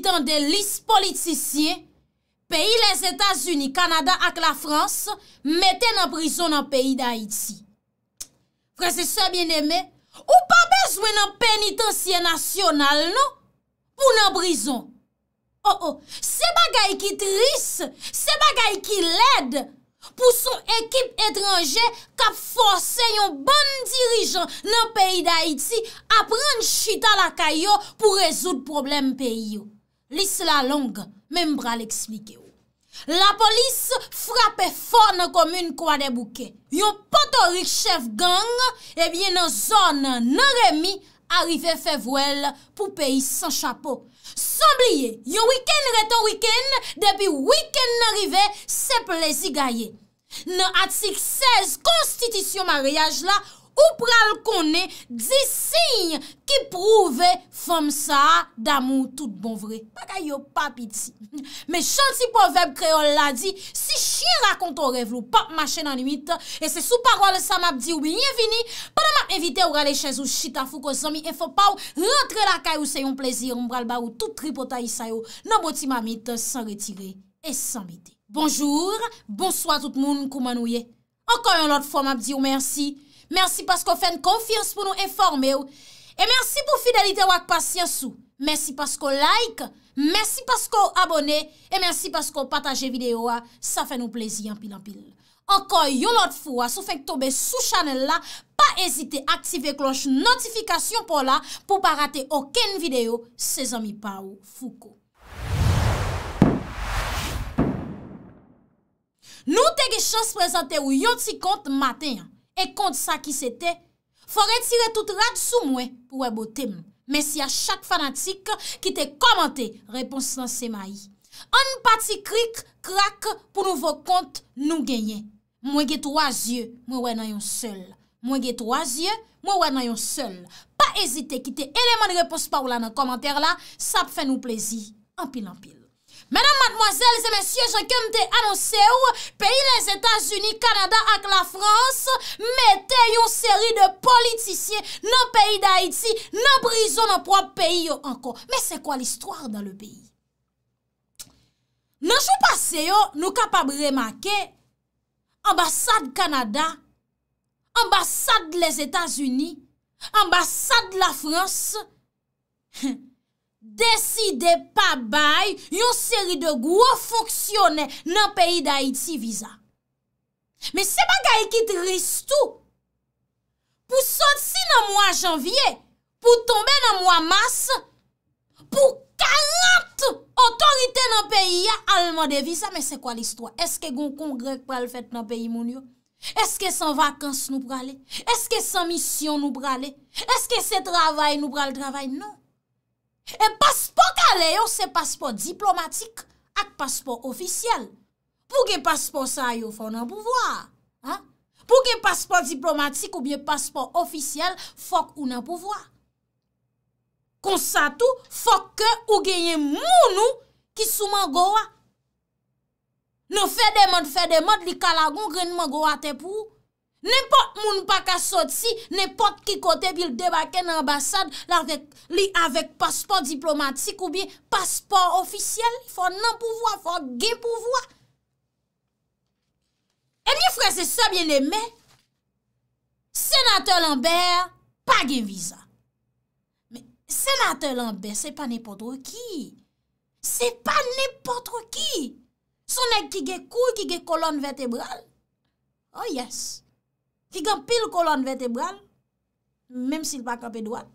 de lis politisye peyi les Etats-Unis, Kanada ak la Frans, mette nan brison nan peyi da Iti. Prese se bieneme, ou pa bezwe nan penitensye nasyonal nou pou nan brison. Oh, oh. Se bagay ki tris, se bagay ki led pou son ekip etranje kap force yon ban dirijan nan peyi da Iti apren chita la kayo pou rezout problem peyi yo. Lis la long, men mbra l'eksplike ou. La polis frape fon komoun kwa de bouke. Yo potorik chef gang, ebyen nan zon nan remi, arive fevwel pou peyi san chapo. San blye, yo wiken reto wiken, debi wiken nan rive, se plezi gaye. Nan atik 16 konstitisyon maryaj la, Ou pral konè di sign ki prouve fòm sa d'amou tout bon vre. Pagay yo papiti. Me chol si poveb kreol la di, si chi rakon ton revlou, pap ma chen anuit, e se sou parol sa map di ou biyevini, padan ma evite ou rale chèz ou chita fou ko zomi, e fò pa ou rentre la kay ou se yon plezir, mbral ba ou tout tripotayi sayo, nan boti ma mit, san retire, e san bite. Bonjour, bonsoi tout moun kouman ou ye. Okon yon lot fòm ap di ou mersi, mersi pasko fèn konfians pou nou informè ou, e mersi pou fidelite wak pasyen sou, mersi pasko like, mersi pasko abone, e mersi pasko pataje videyo a, sa fè nou plezi anpil anpil. Ankon yon lot fou a, sou fèk tobe sou chanel la, pa ezite aktive kloche notifikasyon pou la, pou pa rate oken videyo, se zami pa ou fou ko. Nou te ge chans prezante ou yon ti kont maten ya. E kont sa ki sete Fo retire tout rad sou mwen pou wè botem Mè si a chak fanatik Ki te komante, repons nan sema yi An pati krik Krak pou nou vò kont Nou genye Mwen ge troaz ye, mwen wè nan yon sel Mwen ge troaz ye, mwen wè nan yon sel Pa ezite ki te eleman repons pa ou la nan komante la Sa pfe nou plezi An pil an pil Madame, mademoiselles et messieurs, j'ai comme des annonceurs, pays les Etats-Unis, Canada ak la France, mette yon seri de politiciens, non pays d'Haïti, non prison en propre pays yon ankon. Mais c'est quoi l'histoire dans le pays? Non j'vous passez yon, nou kapab remaké, ambassade Canada, ambassade les Etats-Unis, ambassade la France, hèn. Deside pa bay yon seri de gwo foksyone nan peyi da iti viza. Me se ba gaye ki tristou pou sotsi nan mwa janvye, pou tombe nan mwa mas, pou kalat otorite nan peyi ya alman de viza. Me se kwa listwa? Eske gon kongrek pral fèt nan peyi moun yo? Eske san vakans nou prale? Eske san misyon nou prale? Eske se travay nou pral travay nou? E paspon kalè yo se paspon diplomatik ak paspon ofisyel. Pou gen paspon sa yo fò nan pouvoa. Pou gen paspon diplomatik ou gen paspon ofisyel fòk ou nan pouvoa. Konsatu fòk ke ou genye mounou ki souman gowa. Non fè deman fè deman li kalagon grenman gowa te pou ou. Nèpot moun pa ka sot si, nèpot ki kote bil debake nan ambasad lavek li avek paspor diplomatik ou biye paspor ofisyel. Fon nan pouvoi, fon gen pouvoi. E mi fwese sa biene men, senatèl anber pa gen viza. Men, senatèl anber se pa nèpotro ki. Se pa nèpotro ki. Sonek ki gen kou, ki gen kolon vetebral. Oh yes. ki gen pil kolon vertebral, menm si l pa kapè doat.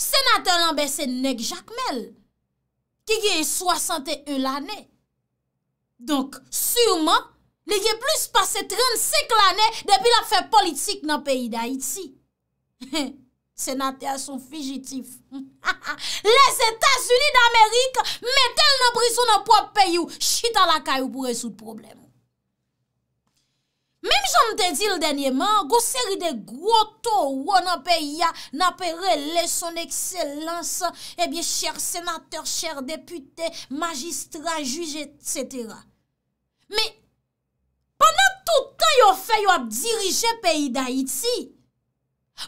Senatè an bè se nek Jacques Mel, ki gen yè 60 e lanè. Donk, sûman, li gen plus passe 35 lanè depi la fè politik nan peyi d'Haïti. Senatè an son figitif. Les Etats-Unis d'Amérique metèl nan brison nan pob peyou chita la kayou pou resout probleme. Mem jan te di l denye man, go seri de gwo to wò nan peyi ya, nan pe rele son ekselans, ebyen eh chèr senatèr, chèr deputè, magistrat, jujè, etc. Me, pwè nan toutan yo fè yo ap dirije peyi da iti,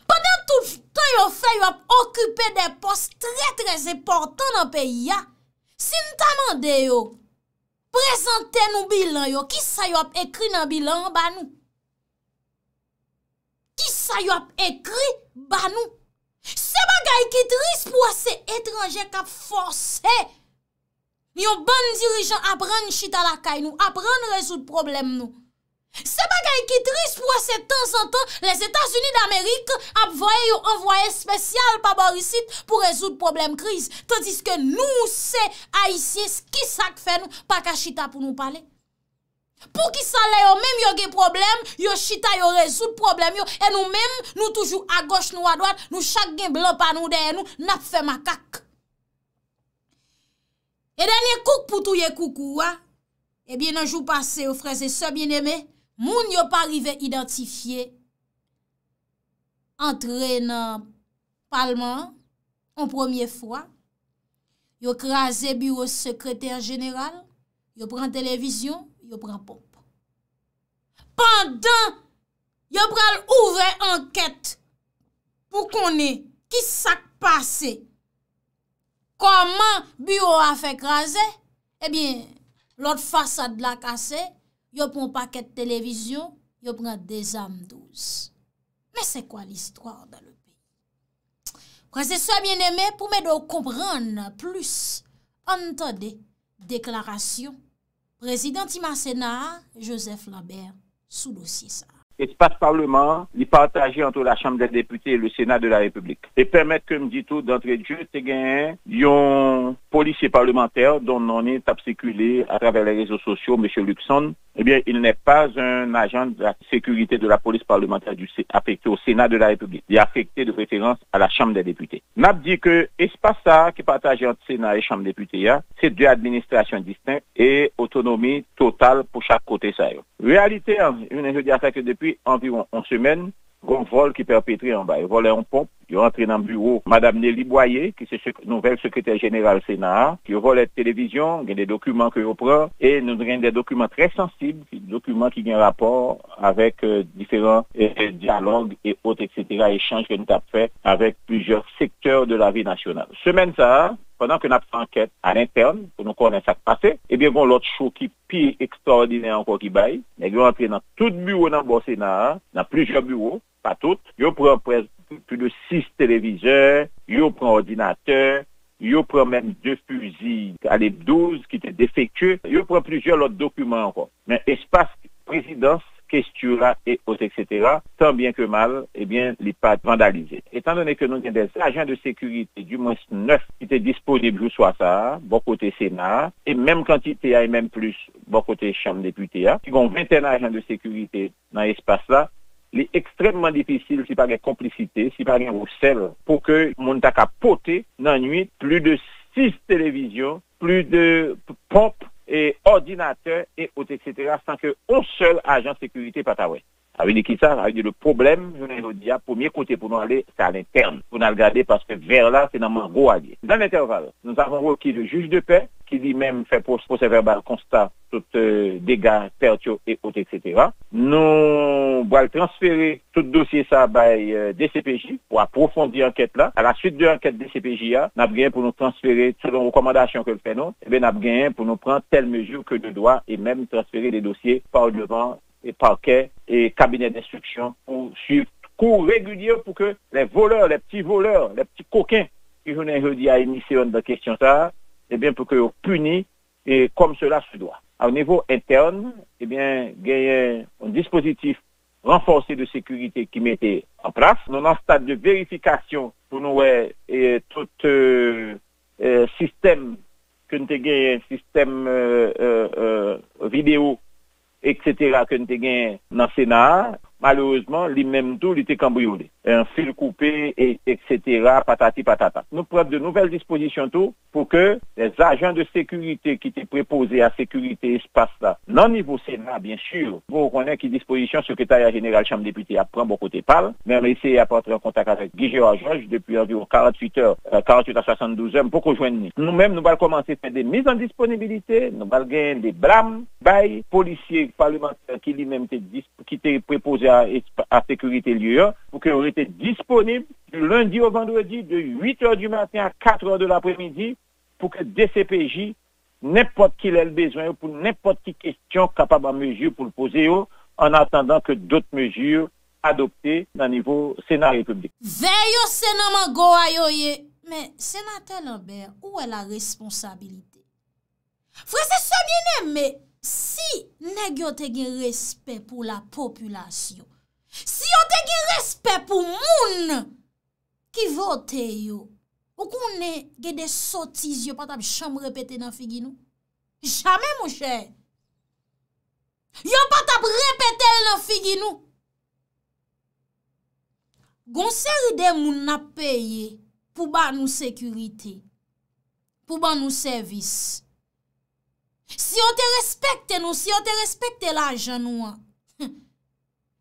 pwè nan toutan yo fè yo ap okype de pos trè trè zè portan nan peyi ya, sin ta mande yo, Prezante nou bilan yo, ki sa yo ap ekri nan bilan ba nou? Ki sa yo ap ekri ba nou? Se bagay ki tris pwase etranje kap fwose. Yo ban dirijan ap ran chita la kay nou, ap ran resout problem nou. Se bagay ki tris pou ase tan san tan, les Etats-Unis d'Amerik ap voye yo envoye spesyal pa borisit pou rezout problem kriz. Tadiske nou se a isye, skisak fe nou, pa ka chita pou nou pale. Pou ki sa le yo menm yo ge problem, yo chita yo rezout problem yo, e nou menm nou toujou a goch nou a doan, nou chak gen blan pa nou dey nou, nap fe makak. E denye kouk pou touye kouk ou a, e eh bin anjou pase yo freze se bin eme, Moun yo pa rive identifiye antre nan palman an premier fwa, yo kraze bureau sekreter general, yo pren televizyon, yo pren pop. Pendan yo pral ouve anket pou konen kisak pase, koman bureau a fe kraze, e eh bin lot fasa de la kase, yo pou an paket televizyon, yo pou an dezam douz. Men se kwa l'histoire da l'opi? Kwa se so a mien eme pou men nou kompran plus an ta de deklarasyon, prezidenti ma sena, Joseph Lambert, sou dosisa. Et se passe parlement, li partage entou la chambre de deputé et le sena de la republique. Et permette kem ditou d'entre dieu te gen, yon... policier parlementaire dont on est obséculé à travers les réseaux sociaux, M. Luxon, eh bien, il n'est pas un agent de la sécurité de la police parlementaire du affecté au Sénat de la République. Il est affecté de référence à la Chambre des députés. N'a dit que espace ça, qui partage entre Sénat et Chambre des députés, hein, c'est deux administrations distinctes et autonomie totale pour chaque côté ça. Réalité, hein, je dis à que depuis environ 11 semaine, un vol qui perpétré en bas, un vol en pompe, ils entré dans le bureau Madame Nelly Boyer, qui est nouvelle secrétaire générale Sénat, qui la télévision, il a des documents que reprend, et nous avons des documents très sensibles, des documents qui ont un rapport avec euh, différents euh, dialogues et autres, etc., échanges que nous avons fait avec plusieurs secteurs de la vie nationale. Semaine ça, pendant que nous avons enquête à l'interne, pour nous connaître ce qui passé, eh bien, bon, l'autre chose qui est pire extraordinaire encore qui baille, nous entré dans tout bureau dans le Sénat, dans plusieurs bureaux, pas toutes, nous en presque plus de six téléviseurs, yo prend ordinateur, yo prend même deux fusils à 12 qui étaient défectueux, yo prend plusieurs autres documents encore. Mais espace présidence question et autres, etc., tant bien que mal, eh bien, les pas vandalisés. Étant donné que nous avons des agents de sécurité, du moins 9 qui étaient disponibles soit ça, bon côté Sénat, et même quantité, et même plus, bon côté Chambre députés, hein, qui ont 21 agents de sécurité dans l'espace là, est extrêmement difficile, si par gen complicité, si par gen que pou ke moun tak dans nuit plus de six télévisions, plus de pompes et ordinateurs et autres, etc., sans que seul agent de sécurité ça dit qui ça? le problème. Je ne le Premier côté pour nous aller, c'est à l'interne. Pour nous regarder parce que vers là, c'est dans mon roue Dans l'intervalle, nous avons requis le juge de paix qui dit même fait pour verbal constat toutes euh, dégâts, pertes, et autres, etc. Nous va transférer tout dossier ça par bah, euh, DCPJ pour approfondir l'enquête là. À la suite de l'enquête DCPJA, ah, n'a rien pour nous transférer selon recommandations que le faisons, Eh bien, n'a rien pour nous prendre telle mesure que de droit et même transférer les dossiers par devant et parquet et cabinet d'instruction pour suivre cours réguliers, pour que les voleurs, les petits voleurs, les petits coquins qui je n'ai dit à initier de la question ça, eh bien pour qu'ils soient punis et comme cela se doit. Au niveau interne, eh bien, il y a un dispositif renforcé de sécurité qui mettait en place. Nous avons un stade de vérification pour nous et tout euh, euh, système que nous avons, un système euh, vidéo Eksetera, kwen te gen nan sena, malouzman, li menm tou li te kambou yon li. un fil coupé, et, etc., patati patata. Nous prenons de nouvelles dispositions tout pour que les agents de sécurité qui étaient préposés à sécurité espace là, non niveau Sénat, bien sûr, vous reconnaître qui disposition secrétariat général Chambre à prendre beaucoup de parle, mais essayé à porter un contact avec Guy depuis environ 48 heures, 48 euh, à 72 heures, pour qu'on joigne nous-mêmes, nous allons commencer à faire des mises en disponibilité, nous allons gagner des blâmes, bail, policiers, parlementaires qui lui-même étaient préposés à, à sécurité lieu, pour que c'est disponible lundi ou vendredi de 8h du matin à 4h de l'après-midi pou ke DCPJ, n'importe ki lè l'bezoy, pou n'importe ki kèstyon kapab an mèjou pou l'pose yo, an attendant ke d'ot mèjou adopté nan nivou Sénat-Républik. Ve yo Sénat man go ayoye, mè Sénat-Républik ou wè la responsabilite? Fwè se sobyenè mè, si nè gyo te gen respè pou la populasyon, Si yo te gi respet pou moun ki vote yo, wakou moun ne gede sotis yo patap chanm repete nan figi nou? Jamen mouche. Yo patap repete nan figi nou. Gon seri de moun na peye pou ban nou sekurite, pou ban nou servis. Si yo te respet nou, si yo te respet la janouan,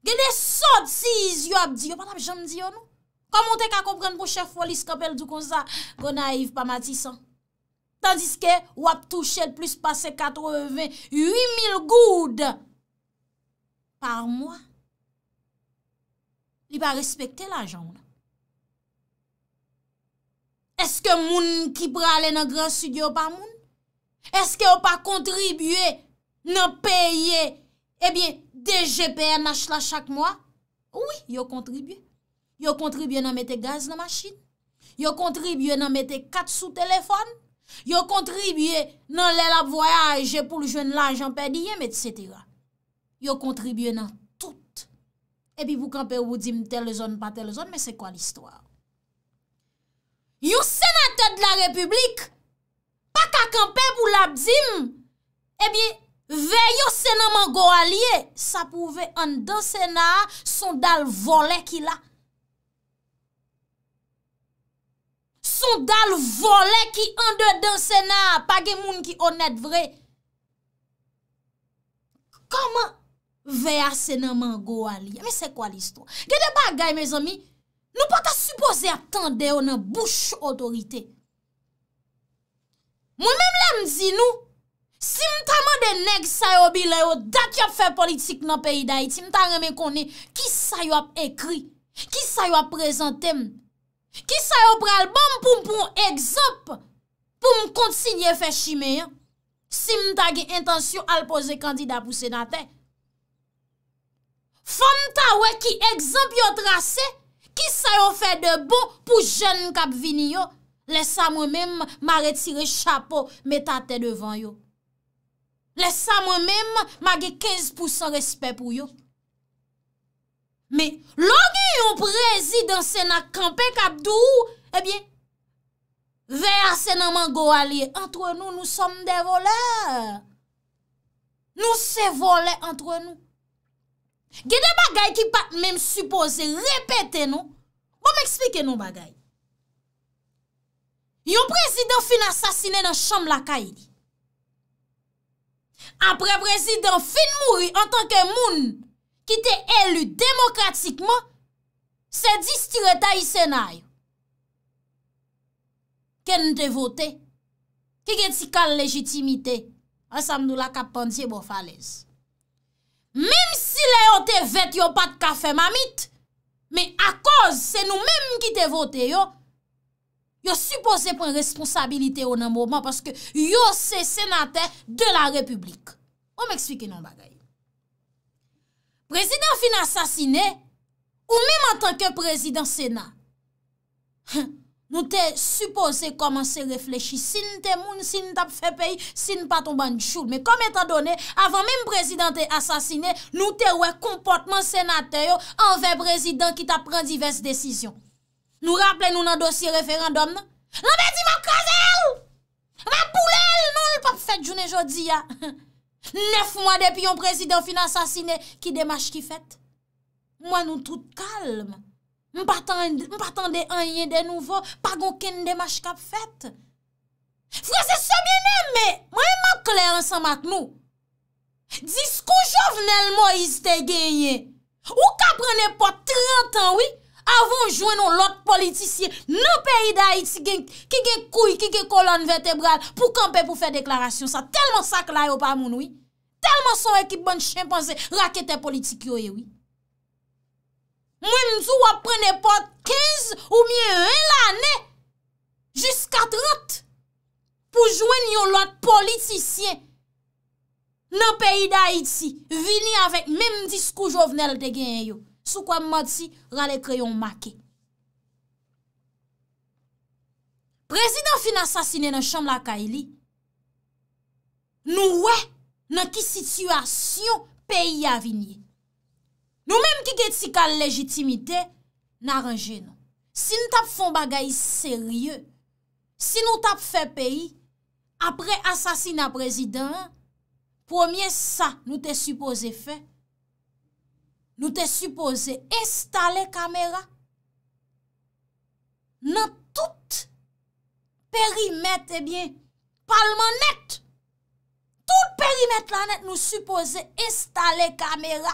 genè sot si iz yo ap diyo, pan ap janm diyo nou. Koman te ka kompren pou chef folis kapel du kon sa, kon naiv pa matisan. Tandis ke, wap tou ched plus pase 88000 goud, par mwa, li pa respekte la janm nou. Eske moun ki prale nan gran su diyo pa moun? Eske yo pa kontribuye, nan peye, Ebyen, eh DGPN nache la chak mwa. Ouye, yo kontribye. Yo kontribye nan mette gaz nan masjid. Yo kontribye nan mette kat sou telefon. Yo kontribye nan lèl ap voyaje pou l'jwen laj janpè diyem, et cetera. Yo kontribye nan tout. Ebyen, pou kampè wou dim tel zon, pa tel zon, men se kwa l'histoire? Yo senatèd la republik, pa kakampè wou labzim, ebyen, eh Ve yo sè nan man go alie, sa pou ve an de sè nan, son dal vole ki la. Son dal vole ki an de dè sè nan, pa gen moun ki onèd vre. Koman ve a sè nan man go alie? Mè sè kwa l'istro? Gè de bagay, mè zè mi, nou pa ta suppose a tende ou nan bouch otorite. Mwen mèm lèm zi nou. Simta man den neg sayo bilè yo dat yop fè politik nan peyi dayi. Simta remen konen ki sayo ap ekri, ki sayo ap prezantem. Ki sayo pralbam pou mpoun egzop pou mkonsinye fè shime yon. Simta gen intansyon alpoze kandida pou senate. Fanta we ki egzop yo trase, ki sayo fè debo pou jen kap vini yon. Lesa mwen men ma retire chapo metate devan yon. Lesa mwen men, magi 15% respet pou yo. Me, logi yon prezidansen ak kampe kapdou, ebyen, eh vey asenaman go alie. Entre nou, nou som de voleur. Nou se vole entre nou. Gede bagay ki pat men supose, repete nou. Bon m'explike nou bagay. Yon prezidans fin asasine nan chanm laka ydi. apre prezident fin mouri an tanke moun ki te elu demokratikman, se di stireta yi senay. Ken te vote? Ki gen ti kal legitimite? An samdou la kapantye bo falez. Mem si le yon te vet yon pat kafe mamit, me akoz se nou menm ki te vote yon, yo suppose pon responsabilite yo nan mouman paske yo se senate de la republik. Non, ou m'eksplike nan bagay? Prezident fin asasine, ou mime an tanke prezident sena, nou te suppose koman se reflechi si nte moun, si nte ap fe peyi, si npa ton banj choul. Me kome ta done, avan mime prezident te asasine, nou te wè komportman senate yo anve prezident ki ta pren divers desisyon. Nou rapple nou nan dosye referandom nan? Nan be di man kazel! Man poulel! Non l non, pape fet jounen jodi ya! Nef mwa depi yon prezident fina sasine ki demache ki fet! Mwa nou tout kalm! Mpa tan de anye de nouvo pa goun ken demache kap fet! Frase se bienem me! Mwa yon man kle ansan mat nou! Disko jovenel mo yiste genye! Ou ka prene po 30 an wii! Avon jwen nou lot politisye, nan peyi da iti gen kike kouy, kike kolon vertebral pou kampe pou fe deklarasyon sa. Telman sa kla yo pa moun oui. Telman sa ekip ban chimpansè rakete politik yo e oui. Mwen mzou wap prene pot 15 ou miye 1 lane, jis 4 ot pou jwen nou lot politisye. Nan peyi da iti, vini avèk menm diskou jovnel de gen yo. sou kwa mod si rale kreyon make. Prezident fin asasine nan chanm lakay li, nou wè nan ki situasyon peyi avinyen. Nou menm ki geti kal legitimite, nan range nou. Si nou tap fon bagay serye, si nou tap fe peyi, apre asasine a prezident, pou miye sa nou te suppose fe, Nou te suppose estale kamera. Nan tout perimet, ebyen, eh palman net. Tout perimet lanet nou suppose estale kamera.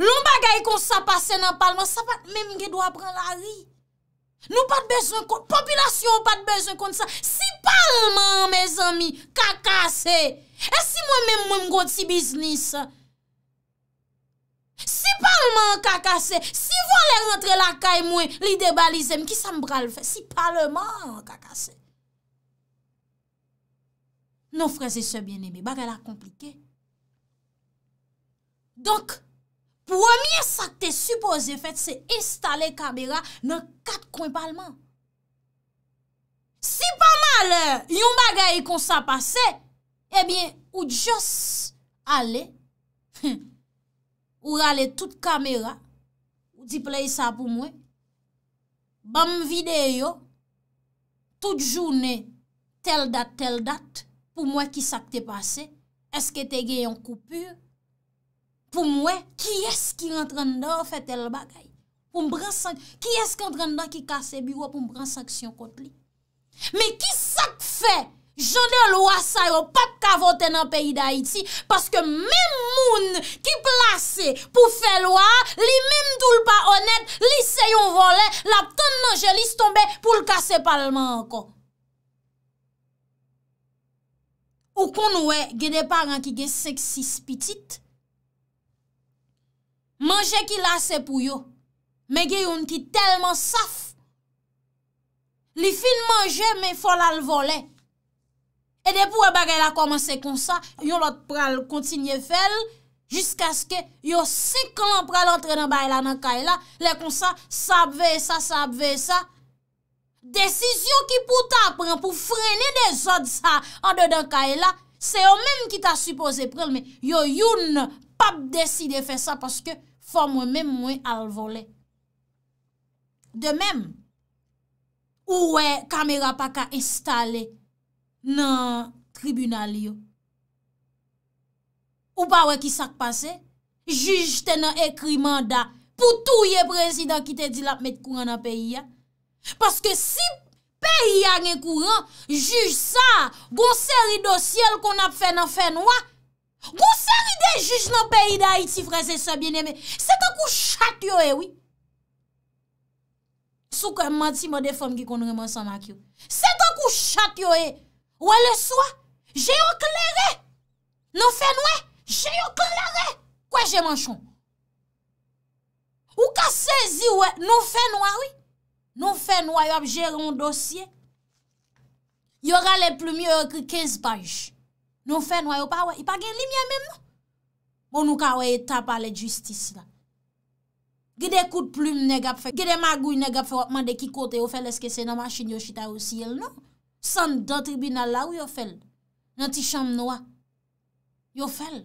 Loun bagay kon sa pase nan palman, sa pat mèm gen do apren la ri. Nou pat bezen kont, popilasyon pat bezen kont sa. Si palman, mèz ami, kakase, e si mèm mèm mwem gote si biznis sa, Si palman kakase, si vo le rentre la ka e mwen, li deba li zem, ki sa mbral fe, si palman kakase. Non freze se bien eme, baga la komplike. Donk, pwemye sakte supose fet se estale kabe ra nan kat kon palman. Si pa mal yon baga e konsa pase, ebyen, eh ou jos ale, he, he. Ou rale tout kamera, ou di play sa pou mwen, bam videyo, tout jounen, tel dat, tel dat, pou mwen ki sak te pase, eske te gen yon koupur, pou mwen, ki eske yon tran da ou fe tel bagay, pou mwen bran sak, ki eske yon tran da ki kase biwa pou mwen bran saksyon kot li. Me ki sak fe! jande lwa sa yo pap kavote nan peyi da iti, paske mem moun ki plase pou fe lwa, li mem doul pa onet, li se yon volen, la ton nan jelis tombe pou lkase palman anko. Ou kon wè, gen de par an ki gen seksis pitit, manje ki lase pou yo, men gen yon ki telman saf, li fin manje men folal volen, E de pou e bagay la komanse kon sa, yon lot pral kontinye fel, jisk aske, yo se kon pral antrenan bagay la nan kay la, le kon sa, sa apve e sa, sa apve e sa, desisyon ki pou ta pran, pou frene de zot sa, an de dan kay la, se yo menm ki ta supose pral, yo yon pap deside fe sa, paske fò mwen menm mwen al volè. De menm, ou e kamera pa ka installè, nan tribunal yo. Ou pa wè ki sak pase, juj te nan ekri manda, pou tou ye prezident ki te di la ap met kouran nan peyi ya. Paske si peyi ya nè kouran, juj sa, gon seri dosyel kon ap fè nan fè noua, gon seri de juj nan peyi da iti frese sa bine me, se ta kou chat yo e eh wè. Sou ke manti mò de fòm ki kon rè mò san mak yo. Se ta kou chat yo e, Wè lè sou wè, jè yon klerè. Non fè nou wè, jè yon klerè. Kwen jè manchon? Ou ka sezi wè, non fè nou wè wè. Non fè nou wè yon ap jè ron dosye. Yon ralè ploumi wè wè kwen 15 baj. Non fè nou wè yon pa wè, yon pa gen liniè mè mè. Bon nou ka wè yon tapalè justice la. Gide kout ploum negap fè, gide magou yon negap fè, wè mande ki kote yon fè leske se nan machin yon chita ou si el nou. San da tribunal la ou yo fel? Nan ti chanm noua? Yo fel?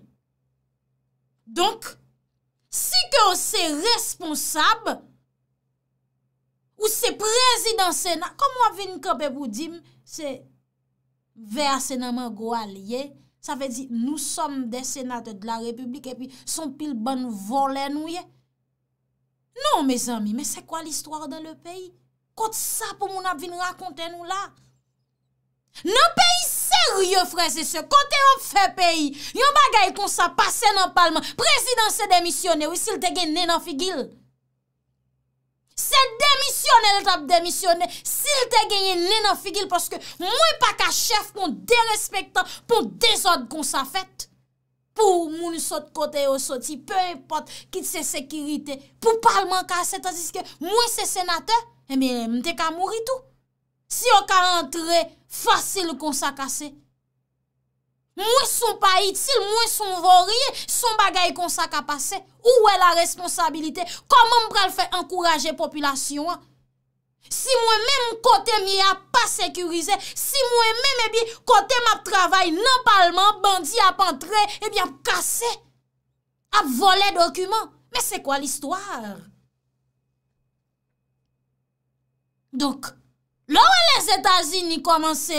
Donk, si ke o se responsab, ou se prezidansenat, kom wap vin kope pou dim, se ve asenaman gwa liye, sa fe di nou som desenat de la republik, e pi son pil ban volen ou ye. Non, me zami, me se kwa l'histoire de le peyi? Kote sa pou moun ap vin rakonte nou la? Nou peyi serye freze se. Kote yo fe peyi. Yon bagay kon sa pase nan palman. Prezident se demisyone. Ou sil te genye nenan figil. Se demisyone. Se demisyone. Sil te genye nenan figil. Poske mwen pa ka chef kon de respekta. Pon de zot kon sa fet. Po moun sou te kote yo soti. Pe e pot. Kit se sekirite. Po palman ka se tasiske. Mwen se senate. E mi mte ka mouri tou. Si yo ka entre... Fasil kon sa kase. Mwen son pa itil, mwen son vorye, son bagay kon sa ka pase. Ou wè la responsabilite? Koman m pral fè ankouraje populasyon? Si mwen mè m kote m yè pa sekurize, si mwen m mè bi kote m ap travay, nan palman, bandi ap antre, ebyan eh kase. Ap vole dokumen. Mè se kwa l'histoire? Donk, Lò wè les Etasini komanse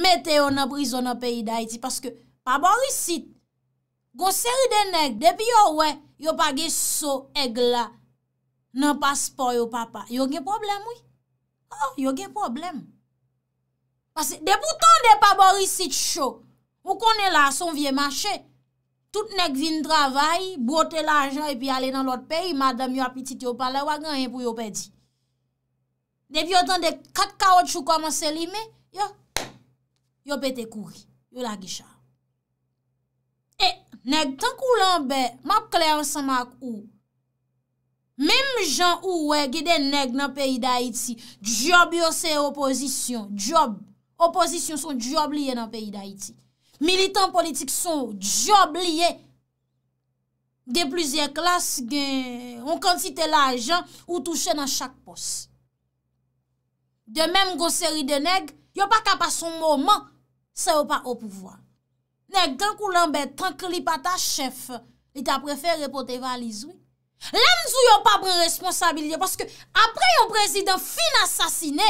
metè yo nan prizon nan peyi da iti. Paske pa borisit, gonseri de nek, depi yo wè, yo page so egla nan paspor yo papa. Yo gen problem wè? Yo oh, gen problem. Paske depoutan de pa borisit show, pou konen la son vie machè, tout nek vin dravay, bote la ajan epi ale nan lot peyi, madame yo apetite yo pale wagen en pou yo pedi. Debi otan de kat kaot chou kwa manseli me, yo, yo pete kouri, yo la gisha. E, neg, tank ou lanbe, map klayan san mak ou. Mem jan ou we gide neg nan peyi da iti, job yo se oposisyon, job. Oposisyon son job liye nan peyi da iti. Militan politik son job liye. De plizye klas gen, on kantite la jan ou touche nan chak posi. de menm goseri de neg, yo pa ka pa son mouman, se yo pa ou pouvoi. Neg, denk ou lanbet, tank li pa ta chef, li ta prefer repote valizou, lanm zou yo pa pren responsabilite, paske apre yon prezident fin asasine,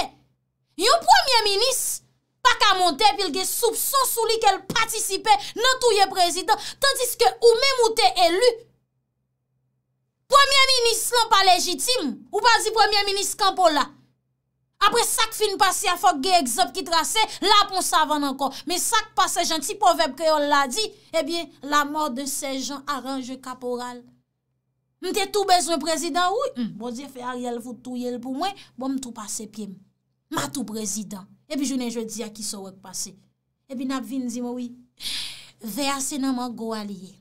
yon premier minis, pa ka monte pil ge soub, sou li kel patisipe, nan touye prezident, tandis ke ou menm ou te elu, premier minis lan pa legitime, ou pa di premier minis kanpola, Apre sak fin pasi a fok ge egzop ki trase, la pou sa van ankon. Me sak pasi janti povep kreol la di, ebi la mor de se jan aranje kaporal. Mte tou bez un prezident ou, mbo hmm, di fè a riel voutou yel pou mwen, mbo mtou pase piem. Ma tou prezident, ebi jounen je di a ki sa wak pase. Ebi nap vin zi moui, ve ase nan man gwa liye.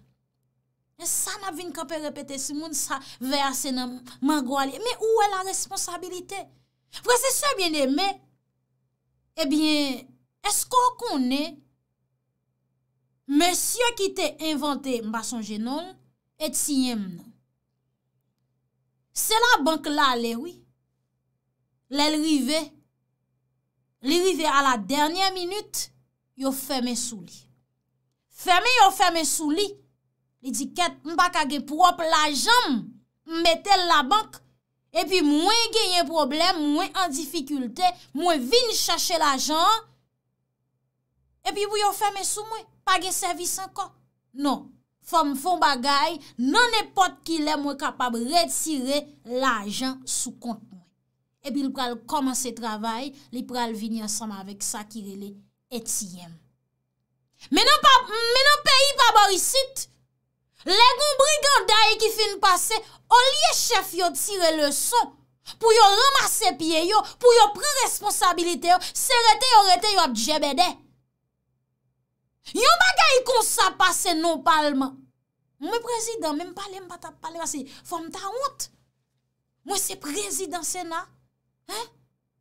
E sa nap vin kape repete si moun sa ve ase nan man gwa liye. Me ou e la responsabilite? Vwese se mwen eme, eh ebyen, esko konen, mwen syo ki te invante mba son genon, et siye mnen. Se la bank la lewi, le li rive, li rive a la dernyen minut, yo feme sou li. Feme yo feme sou li, li diket mba kage prop la jam, mwen metel la bank, E pi mwen genye problem, mwen an dificulte, mwen vin chache l'ajan. E pi pou yo fèmè sou mwen, page servis anko. Non, fòm fòm bagay, nan epot ki lè mwen kapab retire l'ajan sou kont mwen. E pi l'pral komanse travay, l'pral vin yansam avèk sa ki lè et siyèm. Menon peyi pa borisit, lè goun briganday ki fin pase... O liye chef yo tire le son pou yo ramase piye yo, pou yo pren responsabilite yo, se rete yo rete yo ap djebede. Yo bagay kon sa pase nou palman. Mwen prezident, mwen pale mpata pale vase, fom ta out. Mwen se prezident sena.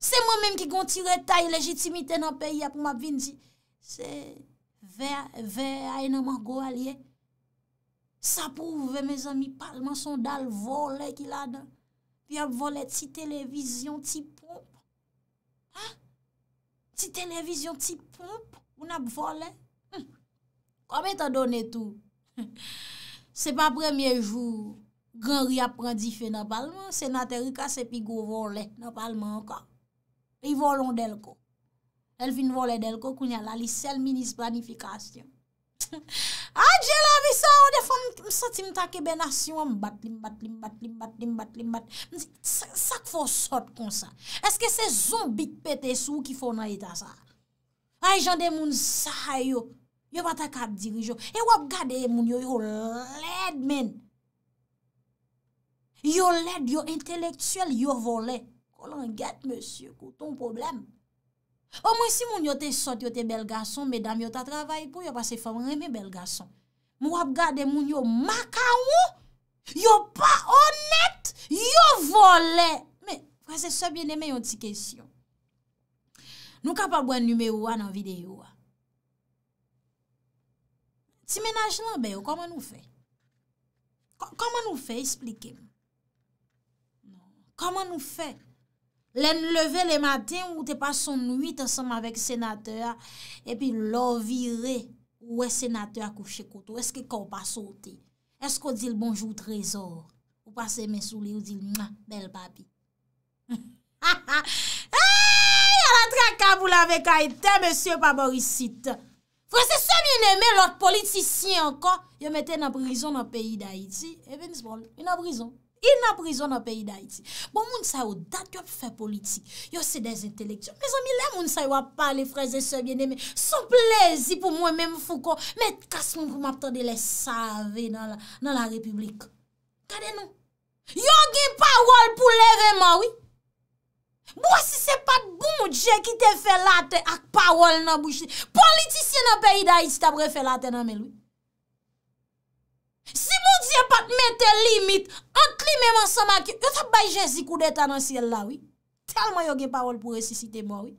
Se mwen menm ki kon tire ta i legitimite nan peyi ap mwa vindi. Se ve a ino man go alye. Sa pou ve me zan mi palman son dal volè ki la dan. Pi ap volè ti televizyon ti poup. Ha? Ti televizyon ti poup. Ou nap volè? Hm. Kome ta donè tou? Se pa premyè jou, gran ri ap rendi fè nan palman, senateri ka se pi go volè nan palman anka. Pi volon delko. El fin volè delko koun ya la lisèl minis planifikasyon. Aje la vi sa, ou defan msati mta kebe nasi, wè mbatlim, mbatlim, mbatlim, mbatlim, mbatlim, mbatlim. Sak fò sot kon sa. Eske se zon bit pete sou ki fò nan ita sa? Aje jan de moun saha yo, yo batak ap dirijo. E wap gade moun yo yo led men. Yo led, yo intelektuel, yo vole. Kò lan get monsi, kouton problem. O mwen si moun yo te sot, yo te bel gason, medam yo ta travay pou, yo pa se fawan reme bel gason. Mwen wap gade moun yo maka ou, yo pa onet, yo vole. Me, kwa se sebe nemen yon ti kesyon. Nou ka pa bwen nime ou anan videyo. Ti menaj lan beyo, koman nou fe? Koman nou fe? Koman nou fe? Koman nou fe? Len leve le maten ou te pas son nuit ansanm avèk senatèr, epi lò vire ou wè senatèr akouche koutou. Eske kon pa sote? Esko dil bonjou trezor? Ou pa se mè souli ou dil mwè bel papi? Yalatra kabou lave kaitè, mèsyè paborisite. Fransè se mè nèmè lò politisyen kon, yo mèten nan prizon nan peyi daidzi, e venis bon, yon nan prizon. I na prizon nan peyi da iti. Bo moun sa yo dat yo ap fè politik. Yo se dez intelekt. Yo mè zanmi lè moun sa yo ap pale freze sebyenemè. Sou plezi pou mwen mè mfoukò. Mè kask moun pou map tan de lè save nan la republik. Kade nou? Yo gen pawol pou lè reman wè. Bo wè si se pat bou moun dje ki te fè late ak pawol nan bou jè. Politisyen nan peyi da iti tabre fè late nan mè lou. Moun diye pat mette limit ant li mem ansan mak yo. Yo tap bay jensi kou de tanansi el lawi. Telman yo gen parol pou resisite mori.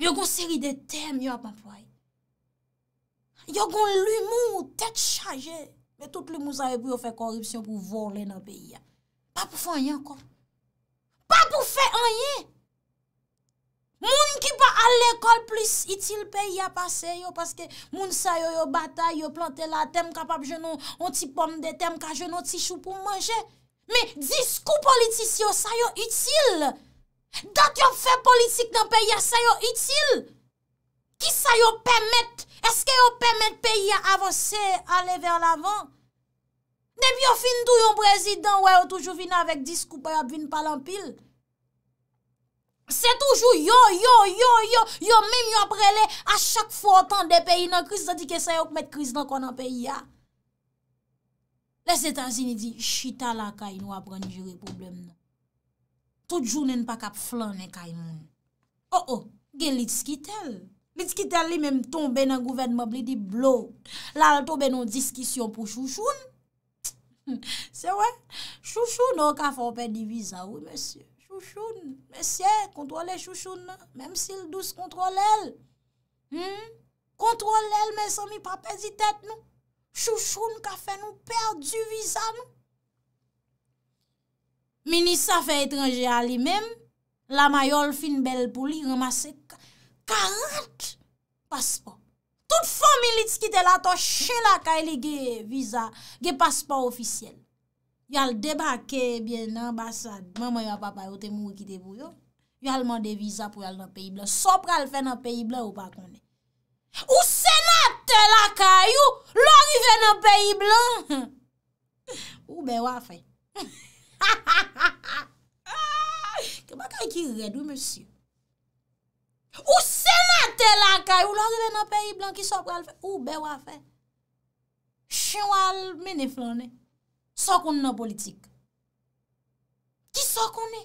Yo kon seri de tem yo apapwoy. Yo kon l'humour, tet chaje. Me tout l'humour zare pou yo fe korupsyon pou vorle nan beya. Pa pou fanyen kon. Pa pou fanyen. Moun ki pa al lekol plis itil peyi a pase yo Paske moun sa yo yo batay yo plante la tem kapap jenon On ti pom de tem ka jenon ti chou pou manje Me diskou politisyon sa yo itil Dok yo fe politik nan peyi a sa yo itil Ki sa yo pemet, eske yo pemet peyi a avose ale ver lavan Neb yo fin dou yon prezident wè yo toujou vina vek diskou peyi a vin palan pil Se toujou yon, yon, yon, yon, yon, mèm yon prele, a chak fò tan de peyi nan kriz, sa di ke sa yon kmet kriz nan konan peyi ya. Le se tan si ni di, chita la kay nou apren di repoblèm nan. Tout jounen pa kap flan en kay moun. Oh oh, gen litskitel. Litskitel li mèm ton be nan gouverne mèm li di blò. La lato be nou diskisyon pou chouchoun. Se wè, chouchoun nou ka fò pè divisa wè mèsyon. Chouchoun, mè sè, kontrole chouchoun nou, mèm si l douz kontrole el. Hmm? Kontrole el mè sè mi papè zi tèt nou. Chouchoun ka fè nou, pèr du viza nou. Minisa fè etranje a li mèm, la mayol fin bel pou li, remase 40 paspon. Tout fò milits ki te la to, chè la ka ele ge viza, ge paspon ofisyen. yal debake biye nan basad, mè mè yon papa yote mou ki te vou yo, yal mè de viza pou yal nan peyi blan, sopral fè nan peyi blan ou pa konè. Ou senate lakay ou, lorive nan peyi blan, ou be wafè. Kè mè kè ki redou mè si. Ou senate lakay ou, lorive nan peyi blan ki sopral fè, ou be wafè. Choual mè ne flanè, Sokoun nou politik. Ki sokoun e?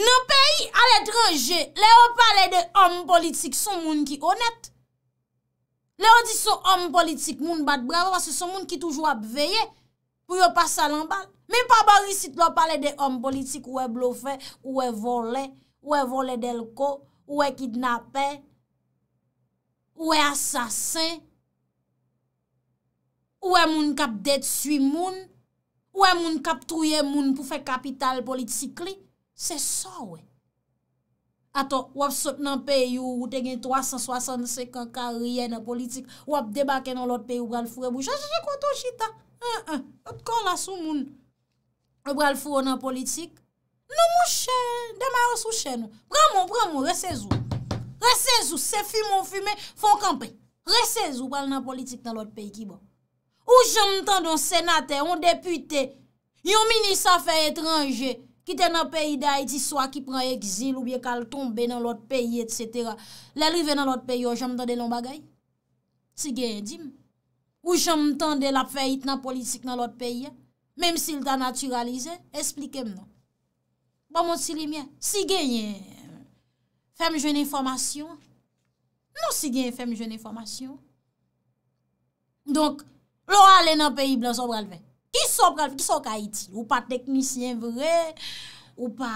Nou peyi alè dranje, lè ou pale de om politik son moun ki onèt. Lè ou di so om politik moun bat bravo, wa se son moun ki toujou ap veye pou yo pa salambal. Mi pa bari sit lò pale de om politik ou e blofè, ou e vole, ou e vole delko, ou e kidnapè, ou e asasè. Ouè e moun kap det suy moun. Ouè e moun kap truyè moun pou fe kapital politik li. Se so wey. Ato, wap sot nan peyi ou ou te gen 365 an kar riyè nan politik. Wap debake nan lot peyi ou bral fure bou. Jajajajek wato chita. An an. Ot kon la sou moun. O bral fure nan politik. Nou mou chè. Dema ou sou chè nou. Bramon, bramon. Resezou. Resezou. Se fume ou fume fon kampè. Resezou bral nan politik nan lot peyi ki bon. Ou jan m'tan don senate, on depute, yon minisa fe etranje, kite nan peyi da iti, swa ki pran ekzil, ou bie kal tombe nan lot peyi, et cetera. Le rive nan lot peyi, ou jan m'tan de lombagay? Si genye, di m. Ou jan m'tan de la fe iti nan politik nan lot peyi, mèm si lta naturalize, esplike m nan. Ba monsi li mwen, si genye, fem jenye formasyon, nou si genye fem jenye formasyon, donk, Lo a lè nan peyi blan som pral fè. Ki som pral fè? Ki som ka iti? Ou pa teknisyen vre? Ou pa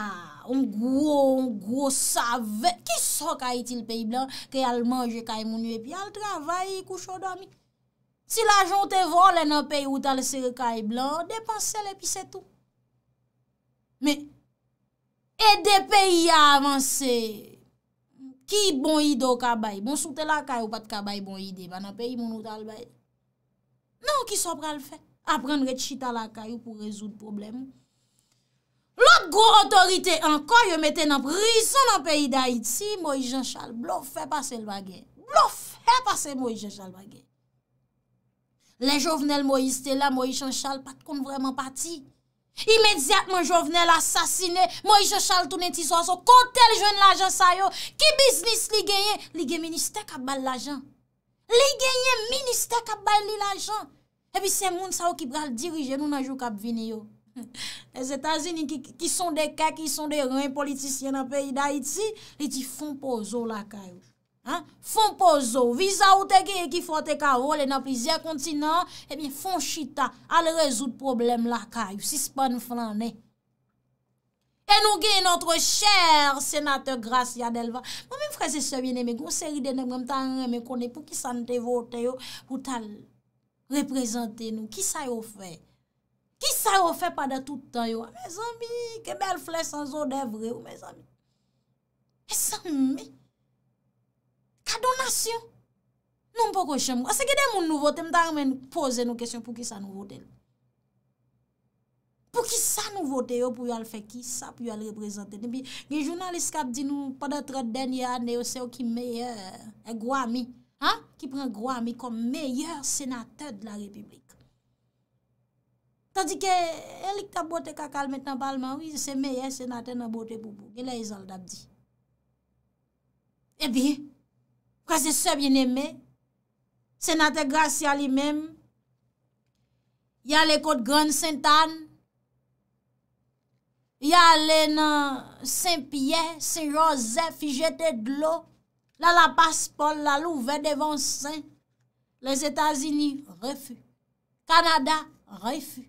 un gro, un gro save? Ki som ka iti l peyi blan? Ke al manje kay mouni epi al travay kou chou do amik. Si la jonte vol lè nan peyi ou tal sere kay e blan, depan sel epi se tou. Me, e de peyi avanse, ki bon yi do kabay? Bon sou te la kay ou pat kabay bon yi de, ba nan peyi moun ou tal baye. Nan ki so pra l fe? A pren nou et chita la kayou pou rezout problem. Lout gro otorite anko yo meten ap rizon an peyi da iti, Moïse Jean Charles blof fe pase l bagay. Blof fe pase Moïse Jean Charles bagay. Le jovenel Moïse Stella, Moïse Jean Charles pat kon vreman pati. Imediat men jovenel asasine, Moïse Jean Charles tou neti so aso, kote l jwen l ajan sayo, ki biznis li genye? Li genye ministèk ap bal l ajan. Li genye minister kap bay li la jan. Ebi se moun sa ou ki pral dirije nou nanjou kap vini yo. Le zetazini ki son de kek, ki son de ren politisyen nan peyi da iti, li ti fon pozo la kayo. Fon pozo. Viza ou te genye ki fote karole nan plizye kontinan, ebi fon chita al rezout problem la kayo. Si span flan ney. E nou gen yon chèr senatèr Grasse Yadelva. Mwen mwen frazè sèbi neme, goun sèri de neme, mwen tan reme konè pou ki sante vote yo, pou tal reprezentè nou. Ki sa yo fè? Ki sa yo fè pa de toutan yo? Ah, mè zanmi, ke bel flè sanzo devre yo, mè zanmi. Mè zanmi. Ka donasyon. Nou mpo kò chèm. Asè genè moun nou vote, mwen tan reme pose nou kèsyon pou ki sa nou vote. Pou ki sante vote. votè yo pou yo al fè ki, sa pou yo al reprezentè. Nè bi, gen jounalist ka ap di nou padatre denye anè yo se yo ki meyè e gwami, an? Ki pren gwami kom meyè senatè d'la republik. Tadi ke, elik ta bote kakal metan palman, se meyè senatè nan bote pou pou. Gè la yè zol dap di. E bi, kwa se sep yon emè, senatè grasyal yon mèm, yon lèkot gwen sentan, Ya le nan Saint-Pierre, Saint-Joseph, jete de l'eau, la la passe-polle, la l'ouvre devant Saint-Pierre, les Etats-Unis refus, Kanada refus,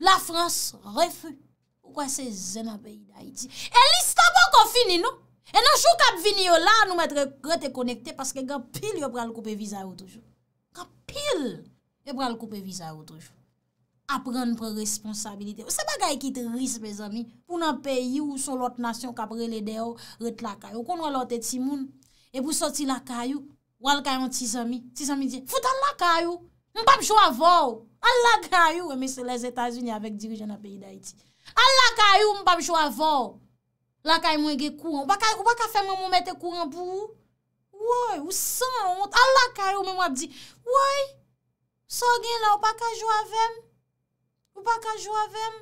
la France refus. Ou kwa se zena peyi Haiti? E li s'ta bon kon fini nou? E nan chou kap vini yo la nou mette krete konekte paske gen pil yo pral koupe viza yo toujou. Gen pil yo pral koupe viza yo toujou. apren pre responsabilite. Se bagay ki te rispe zami, pou nan peyi ou sou lot nasyon kabre le deyo, ret lakayou. Kon walaote ti moun, e pou soti lakayou, wal kayon ti zami, ti zami di, foutan lakayou, mbapjwa vò, al lakayou, e me se les Etats-Unis avek dirijen apeyi da iti. Al lakayou, mbapjwa vò, lakay mwenge kouan, wakay ou baka feme mwenmete kouan pou ou? Woy, ou san, al lakayou mwenmwen di, woy, so gen la wapakajwa vèm, Ou pa ka jo avèm?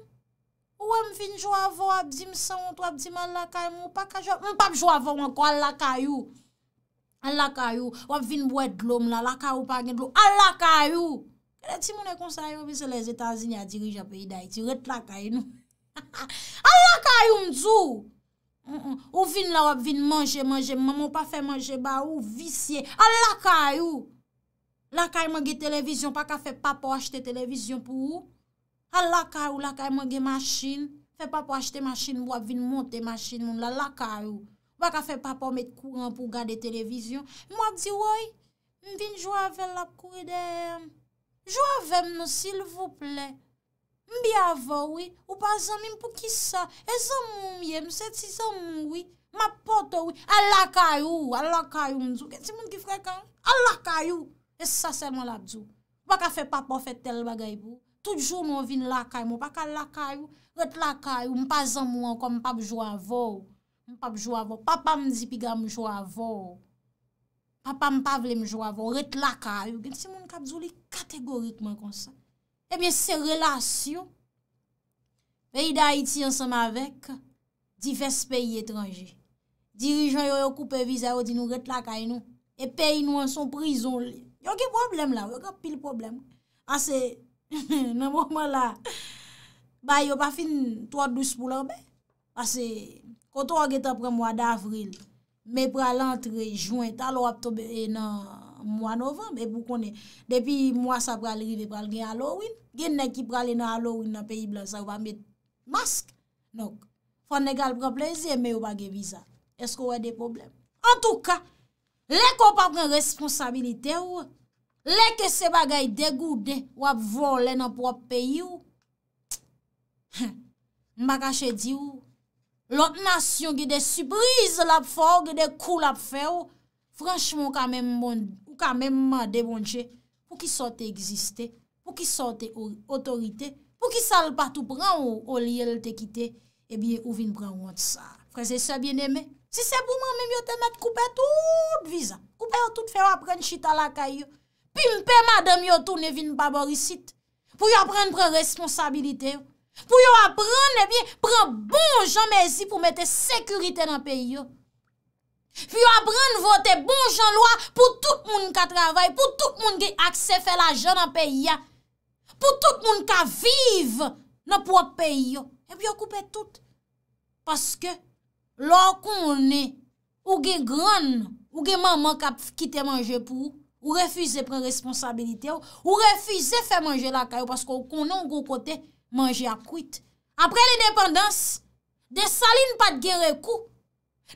Ou wèm vin jo avèm, wèm di msant, wèm di mal lakay mou, pa ka jo avèm. Mpap jo avèm anko, al lakay ou. Al lakay ou. Wèm vin wèd lom la, lakay ou pa gen lom. Al lakay ou. E de ti moun e konsay ou, misè les Etazini a dirij apè iday ti, ret lakay nou. Al lakay ou mdou. Ou vin la, wèm vin manje, manje, maman wèm pa fè manje ba ou, visye. Al lakay ou. Lakay mwen ge televizyon, pa ka fè papo achte televizyon pou ou? A lakay ou lakay mwen gen masin, fè papo ashte masin mwen vin monte masin mwen la lakay ou. Baka fè papo met kou an pou gade televizyon, mwen di woy, vin jou ave la kou edèm. Jou ave mwen sil vouple, mbya vò ou, ou pa zanmim pou ki sa, e zanmou yèm, se ti zanmou ou, ma poto ou. A lakay ou, a lakay ou, mwen di mwen ki frek an, a lakay ou, e sa se mwen la djou. Baka fè papo fè tel bagay pou. Toutjou moun vin lakay, moun pa kal lakay ou, ret lakay ou, mpazan moun an kon mpap jou avor, mpap jou avor, papa mdipiga mjou avor, papa mpap vle mjou avor, ret lakay ou, gen si moun kapzou li kategorikman konsan. Ebyen eh se relasyon, peyi da iti ansanm avek, divers peyi etranji, dirijan yo yo koupe vize yo di nou ret lakay nou, e peyi nou an son prizon li. Yon ki problem la, yo kapil problem. A se... Nan mouman la, ba yo pa fin 3-12 pou lan be. Pase, koto an get apre mwa d'avril, me pralantre juen talo ap tobe nan mwa novem, epou konen, depi mwa sa pralive pral gen Halloween, gen ne ki praline Halloween nan peyi blan sa ou pa met maske. Nonk, fon negal pran pleze, me yo pa ge viza. Esko wè de problem? An tou ka, lè ko pa pran responsabilite ou, Lè ke se bagay degou de wap volen ap wap peyi ou, mba kache di ou, lot nasyon ki de suprise lap fò, ki de kou lap fè ou, franchman kame mman debonche, pou ki sote egziste, pou ki sote otorite, pou ki sal patou pran ou, ou liye lte kite, ebi ou vin pran wot sa. Fransè se bien eme, si se pouman mimi yo te met koupe tout viza, koupe yo tout fè wap ren chita lakay yo, Pi mpe madam yo tou ne vin pa borisit. Po yo apren pre eh responsabilite yo. Po yo apren ebi pre bon jan mezi pou mette sekurite nan peyo. Po yo apren vote bon jan lwa pou tout moun ka travay. Po tout moun ge akse fe la jan nan peyo. Po tout moun ka viv nan pou ap peyo. Ebi eh yo koupe tout. Paske lor kon moun e ou ge gran ou ge maman ka kite manje pou ou. Ou refuze pre responsabilite ou. Ou refuze fe manje la kayo. Pasko konon kou kote manje akwit. Apre l'independans. De salin patge re kou.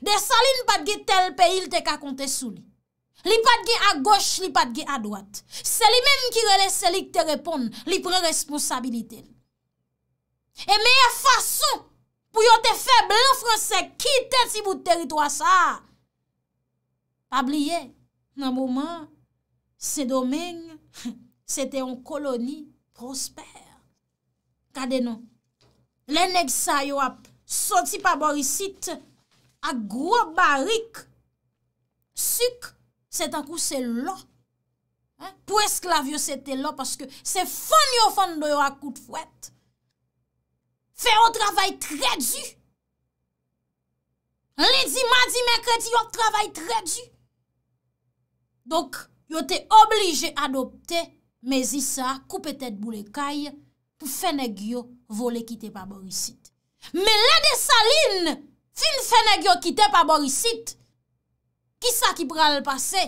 De salin patge tel pe il te ka konte sou li. Li patge a goch, li patge a dwat. Se li menm ki rele se li kte repon. Li pre responsabilite. E meye fason pou yo te feblan franse. Ki te tibou terito a sa. Pa bliye nan mouman. Se domen, se te an koloni prosper. Kade nou? Le neg sa yo ap, soti pa borisit, ak gro barik, suk, se ta kou se lo. Pou esklavyo se te lo, paske se fon yo fon do yo ak kout fwet. Fe yo travay tre di. Li di ma di me kredi, yo travay tre di. Dok, Yo te oblige adopte, me zisa, koupe tet bou le kay pou fene gyo vole kite pa borisit. Me la de Saline, fin fene gyo kite pa borisit, ki sa ki pral pase?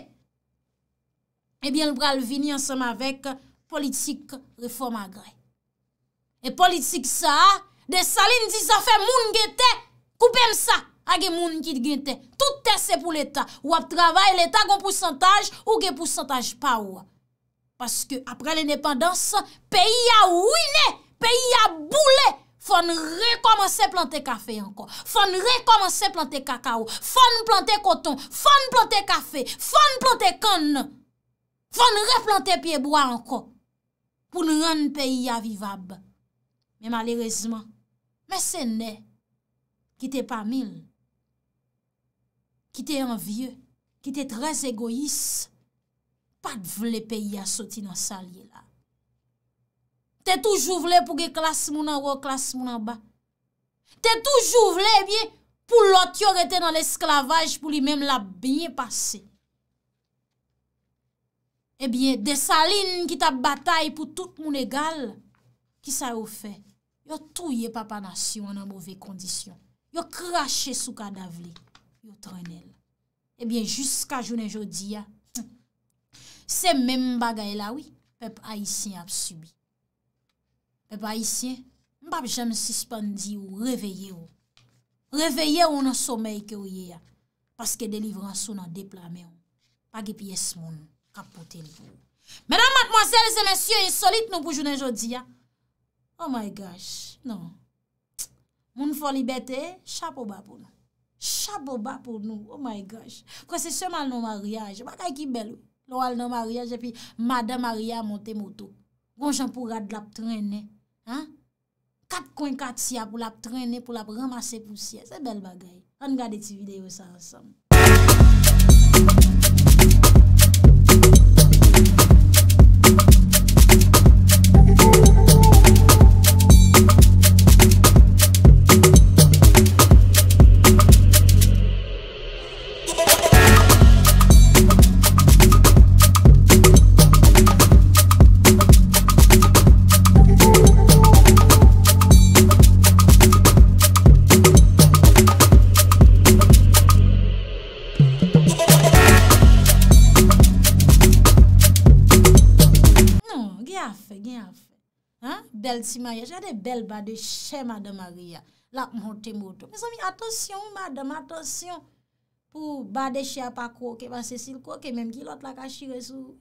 Ebyen eh pral vini ansenman vek politik reform agre. E politik sa, de Saline, di sa fè moun gete, koupem sa. A gen moun ki di gen ten. Tout ten se pou l'Etat. Ou ap travay l'Etat kon poussantaj ou gen poussantaj pa ou. Paske apre l'enepandans, peyi a ouine, peyi a boule, fon rekomansè plante kafe anko. Fon rekomansè plante kaka ou. Fon plante koton. Fon plante kafe. Fon plante kon. Fon replante pieboa anko. Poun ren peyi a vivab. Men malerezman. Men se ne, ki te pa mil, ki te envye, ki te trez egois, pa d'vle peyi a soti nan salye la. Te toujou vle pou ge klas moun an wou, klas moun an ba. Te toujou vle, e eh bie pou lot yo rete nan esklavaj, pou li menm la bine pase. E eh bie de saline ki ta batay pou tout moun egal, ki sa ou fe, yo touye papa nasyon an an mouve kondisyon. Yo krashe sou kadaveli. Yo trenel. Ebyen, eh jiska jounen jodi ya. Se men mbaga e lawi, pep Aisyen ap subi. Pep Aisyen, mbap jem suspandi ou, reveye ou. Reveye ou nan somay ke ou ye ya. Paske delivran sou nan deplame ou. Pag epi yes moun, kapote li pou. Menan matmoazel, se men syo e solit nou pou jounen jodi ya. Oh my gosh, nan. Moun foli bete, chapo babou nan. Cha boba pou nou, oh my gosh. Kwa se seman nou mariage, bagay ki bel. Lou al nou mariage, epi Madame Maria Montemoto. Gonjan pou rad lap trene. 4.4 siya pou lap trene, pou lap ramase poussye. Se bel bagay. An gade ti video sa ansam. Bel si mou tou. Jè de bel ba de chè Mada Maria. La mou tou. Mè san mi, atensyon madam, atensyon. Pou ba de chè pa kouke, pa sèsil kouke, mèm ki lot la kachire sou.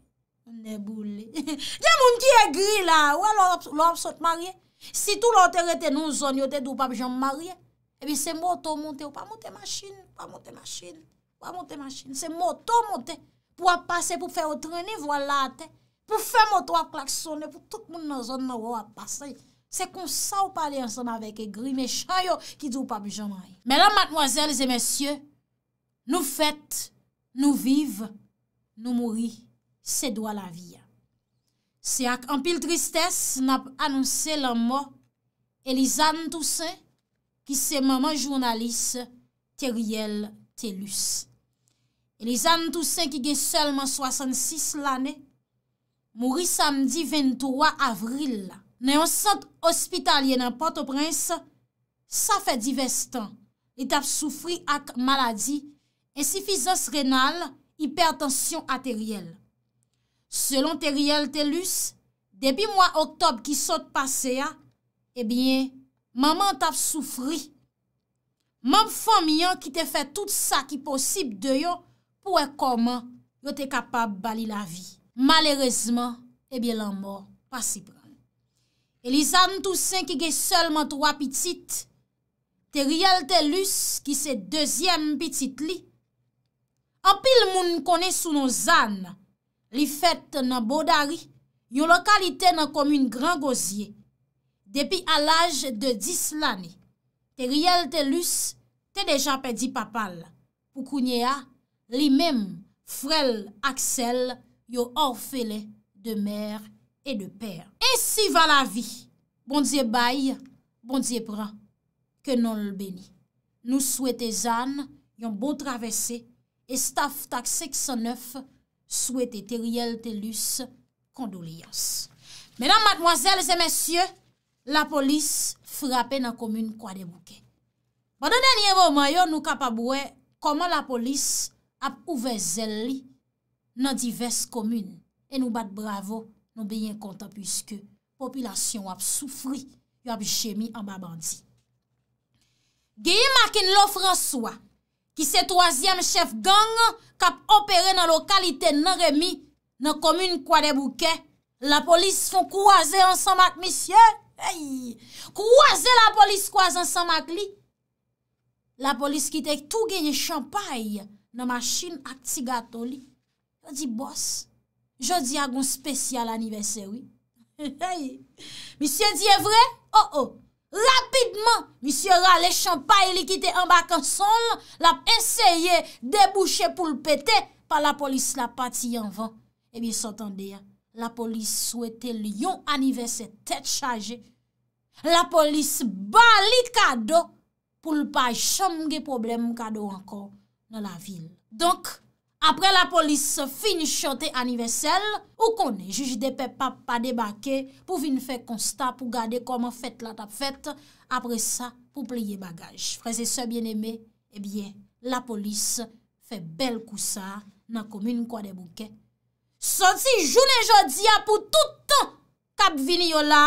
Mè boule. Dè moun ki e gri la. Ouè lò ap sot mou tou? Si tout lò ter etè nou zon yo te dò e pa bè jan mou tou. E bè se mou tou mou tou. Pa mou tou ma chine, pa mou tou ma chine. Pa mou tou ma chine. Se mou tou mou tou. Po ap pase pou fè otreni, vwa la te. pou fèm o to a klakson, pou tout moun nan zon nan wou a pasen, se kon sa ou pa li an son avek e gri mechay yo, ki di ou pa bi jan ray. Mèlan matmoazèl, zè mèsyè, nou fèt, nou viv, nou mouri, se dwa la vi. Se ak anpil tristès, nap anonsè lan mo, elizan tout sè, ki se maman jounalise, teriyel telus. Elizan tout sè, ki ge selman 66 l'anè, Mouri samdi 23 avril, nan yon sot ospitalye nan Port-au-Prince, sa fe divestan, li tap soufri ak maladi, ensifizans renal, hipertensyon arteriel. Selon teriel telus, debi mwa oktob ki sot pase ya, e eh bie, maman tap soufri. Maman fom yon ki te fe tout sa ki posib de yon, pou e koman yo te kapab bali la vi." malerezman eh te bie lanbo pasipran. E li zan tou sen ki ge selman tro apitit, te riel te lus ki se dezyen apitit li. Apil moun kone sou nou zan, li fet nan bodari, yo lokalite nan komun gran goziye. Depi alaj de dis lani, te riel te lus, te dejan pedi papal, pou kounye a li mem frel aksel yo orfele de mer e de per. E si va la vi, bondye bay, bondye pra, ke non lbeni. Nou swete zan, yon bo travese, e staf tak seksan neuf, swete teriel telus, kondoliyas. Menan matmoazel se mesye, la polis frape nan komun kwa de bouke. Bwana denye voman yo nou kapabwe, koman la polis ap ouve zel li nan divers komune, e nou bat bravo, nou beyin kontan, pwiske, popilasyon wap soufri, wap jemi, amba bandi. Gyeyi makin lo François, ki se troasyan chef gang, kap operen nan lokalite nan remi, nan komune kwa debouke, la polis fon kouaze ansan mak misye, kouaze la polis kouaze ansan mak li, la polis kitek tou genye champay, nan masin ak tigato li, Jodi bwos, jodi agon spesyal aniveserwi. Misyen diye vre, o oh, o, oh. rapidman, misyen rale champay li kite an bakansol, la penseye debouche pou lpete, pa la polis la pati anvan. Ebi sotande, la polis souete lyon aniveser, tet chaje, la polis bali kado, pou lpa chanmge problem kado ankon nan la vil. Donk, apre la polis fin chote anivesel, ou konen juj de pe pap pa debake, pou vin fe konsta pou gade koman fet la tap fet, apre sa pou pliye bagaj. Frese se eh bien eme, ebyen la polis fe bel kousa nan komine kwa deboke. Sonsi jounen jodia pou toutan kap vini yo la,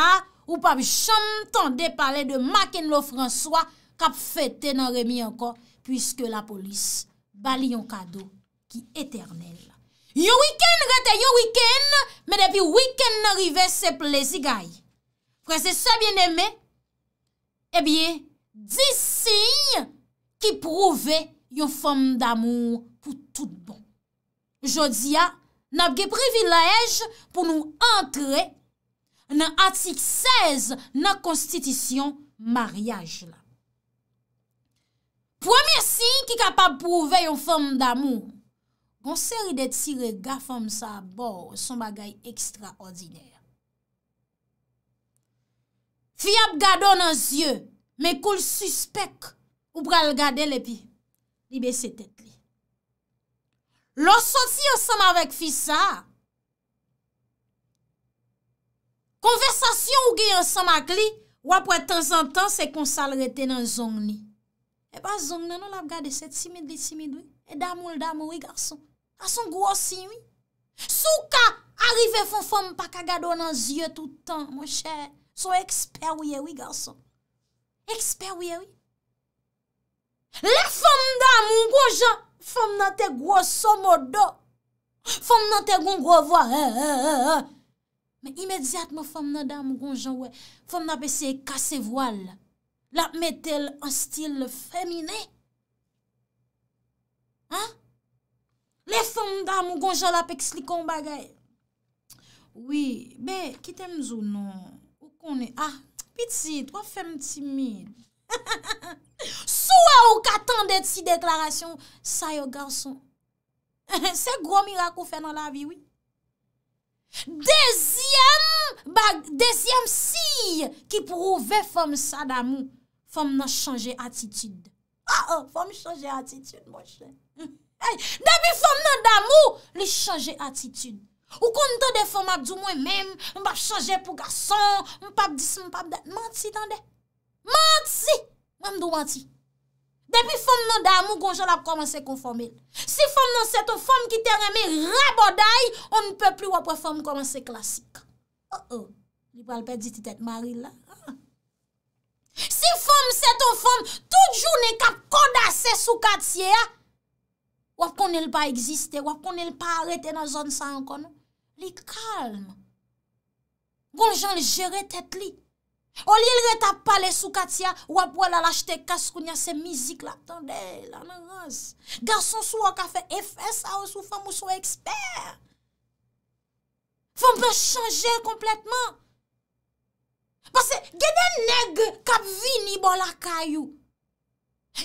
ou pap chan ton depale de Makenlo Franswa, kap fete nan remi anko, pwiske la polis bali yon kado. ki eternel. Yon wiken, gata yon wiken, me depi wiken n'arive se plezi gay. Prese se bien eme, e bie, di sin ki prouve yon fom d'amou kou tout bon. Jodia, napge privilej pou nou antre nan atik 16 nan konstitisyon maryaj la. Premier sin ki kapap prouve yon fom d'amou, Gon seri de tire gafam sa bo, son bagay ekstra ordine. Fi ap gado nan zye, men kol suspek, ou pral gade lepi, libe se tet li. Lo soti yon sama vek fi sa, konversasyon ou ge yon sama kli, wapwe tan zan tan se konsal rete nan zong ni. E ba zong nanon ap gade se, si midli, si midli, e damol, damol, wey garson. Ason gwo si, wè. Sou ka arrive fon fòm pa kagado nan zye toutan, mwen chè. Sou eksper wè wè, wè, garson. Eksper wè wè, wè. La fòm nan mwen gwo jan, fòm nan te gwo somo do. Fòm nan te goun gwo vwa. Men imedziat mwen fòm nan nan mwen gwo jan, wè. Fòm nan pe se kase voal. La metel an stil fèmine. Ha? Ha? Le fèm d'amou gonjola pek slikon bagay. Oui, be, kitèm zounon, ou konè, ah, pitit, oh, wè fèm timid. Sou wè ou katan de ti deklarasyon, sa yo garson. Se gro mirak ou fè nan la vi, oui. Dezyem bag, dezyem si, ki prouve fèm sa d'amou, fèm nan chanje atitude. Fèm chanje atitude, mò chèm. Depi fòm nan damou, li chanje atitune. Ou kon ton de fòm abdou mwen mèm, mbap chanje pou gason, mbap dis, mbap dat. Manti tan de? Manti! Mwen mdo manti. Depi fòm nan damou, gonjol ap komanse kon fòm el. Si fòm nan seton fòm ki te reme raboday, on ne pe pli wap wap fòm komanse klasik. Oh oh, ni pal pe di ti tet mari la. Si fòm seton fòm, tout jounen kap kodase sou katiye ya. Wap kon el pa eksiste, wap kon el pa arete nan zon sa an kon. Li kalm. Gon l jen l jere tet li. O li l reta pale sou katsia, wap wala l achte kaskoun ya se mizik la. Tande, la nan rase. Garson sou wak afe FSA ou sou famou sou ekspert. Fon pe chanje kompletman. Pase genen neg kap vini bon la kayou.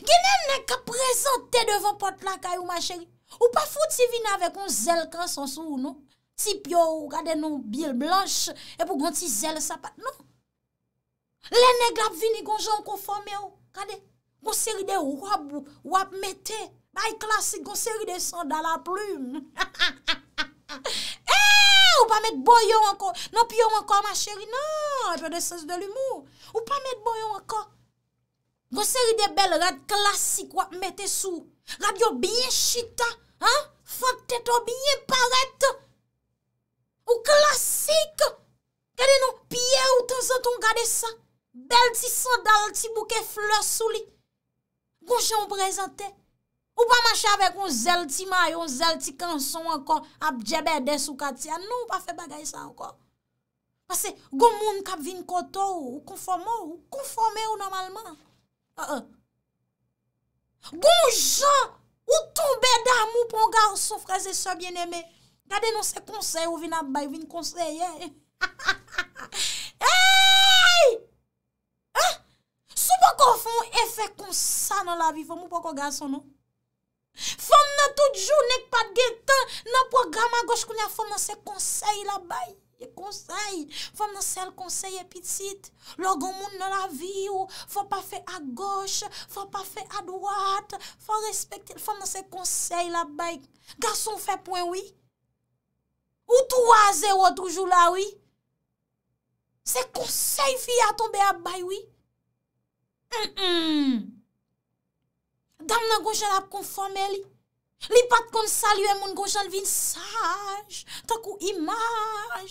Ginev nek ap prezante devon pot lakay ou ma cheri. Ou pa foute si vin avè kon zel kan sansou ou nou. Ti pyo ou kade nou bil blanche epou kon ti zel sapat nou. Lè nek ap vini kon jan kon fome ou. Kade, kon seri de wap ou wap mette. Bay klasik kon seri de sandalap lume. Eh, ou pa met boyon ankon. Non pyo ankon ma cheri. Non, apè de sens de l'humour. Ou pa met boyon ankon. Gwa seri de bel rad klasik wap mette sou. Rab yo byen chita. Ha? Fak teto byen paret. Ou klasik. Gade nou pye ou tan zan ton gade sa. Bel ti san dal ti bouke fleur sou li. Gon chan ou prezante. Ou pa mache avek ou zel ti may, ou zel ti kan son ankon. Ape djebe de sou katia. Nou ou pa fe bagay sa ankon. Pase, goun moun kap vin koto ou konforme ou. Ou konforme ou normalman. Gon euh, euh. jan ou tombe da mou pou nga ou sou freze sou bieneme Gade nou se konsey ou vi nabay, vi nkonsey Sou pou kon foun efek konsey nan la vi, pou mou pou kon gason nou Foun nan tout jou nek pat gen tan nan pou gama gos koun ya foun nan se konsey nabay Yè konsey, fòm nan sel konsey epitit, lò gòmoun nan la vi ou, fòm pa fè a goch, fòm pa fè a dwat, fòm respekte, fòm nan se konsey la bay, gason fè pwè wè, ou tou wazè wò toujou la wè, se konsey fi a tombe a bay wè, dam nan gochè la konfòmè li. Li pat kon salye moun gosan, li vin saj. Takou imaj.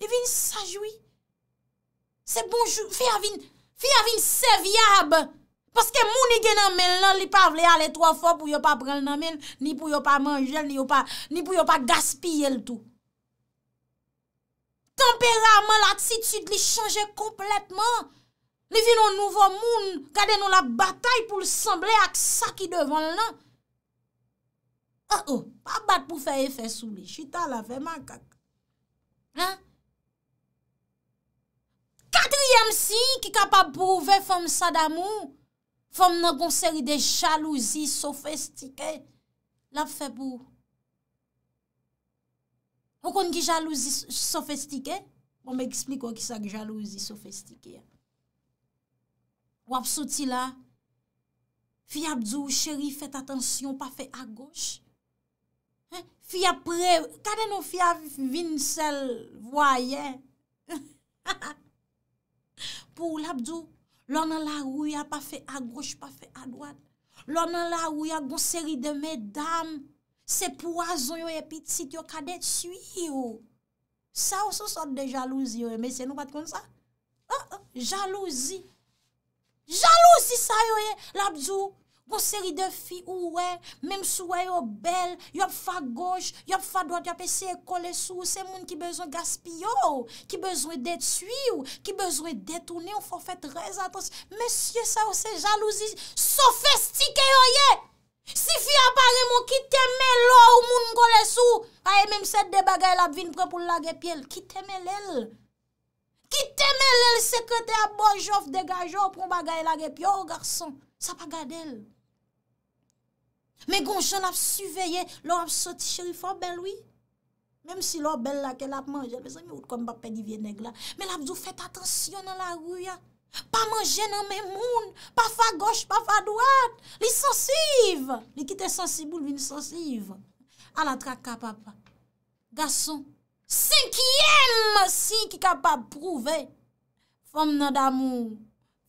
Li vin saj wye. Se bonjou. Fi avin seviab. Paske moun i gen nan men lan, li pa vle ale toa fo pou yo pa pren nan men. Ni pou yo pa manjel, ni pou yo pa gaspye l tout. Temperament, l'attitude li chanje kompletman. Li vi nou nouvo moun, kade nou la batay pou l'semble ak sa ki devan nan. A ou, pa bat pou fe efesou li, chita la fe makak. Ha? Katriyem si, ki kapap prouve fom sa damou, fom nan konseri de jalouzi sofestike. La fe pou. Fokon ki jalouzi sofestike? Mwen bon, mwen eksplik wak ki sa ki jalouzi sofestike ya. Wap soti la, fi abdou cheri fèt atensyon pa fè a goch. Fi apre, kade nou fi av vinsel voyen. Pou wap djou, lò nan la wou ya pa fè a goch, pa fè a doat. Lò nan la wou ya gonseri de medam, se poazon yo epitit, yo kade tsyi yo. Sa ou se son de jalouzi yo, e mè se nou pat kon sa. Oh ah, oh, ah, jalouzi. Jalousi sa yo ye, labdou, monseri de fi ou we, mem sou we yo bel, yop fa goj, yop fa doj, yop pe se kole sou, se moun ki bezwe gaspiyo, ki bezwe detuye, ki bezwe detoune, ou fwe fwe trez atos. Mesye sa yo se jalousi, sofestike yo ye, si fi aparemo ki teme lo ou moun kole sou, aye mem se de bagay labvin pre pou lage piel, ki teme lel. I teme lè lè sekwete ap bojof degajop, ou prou bagay lage, pi ou garçon, sa pa gade lè. Mè gonjon ap suveyè, lò ap soti chéri fò bel wè. Mèm si lò bel lè ke l ap manjè, mèm si lò ap fète atensyon nan la rouyè, pa manjè nan mè moun, pa fa goch, pa fa doat, li sensiv, li kite sensiboul, li sensiv. Alatra ka papa, garçon, Sikyem si ki kapap prouve, Fom nan damou,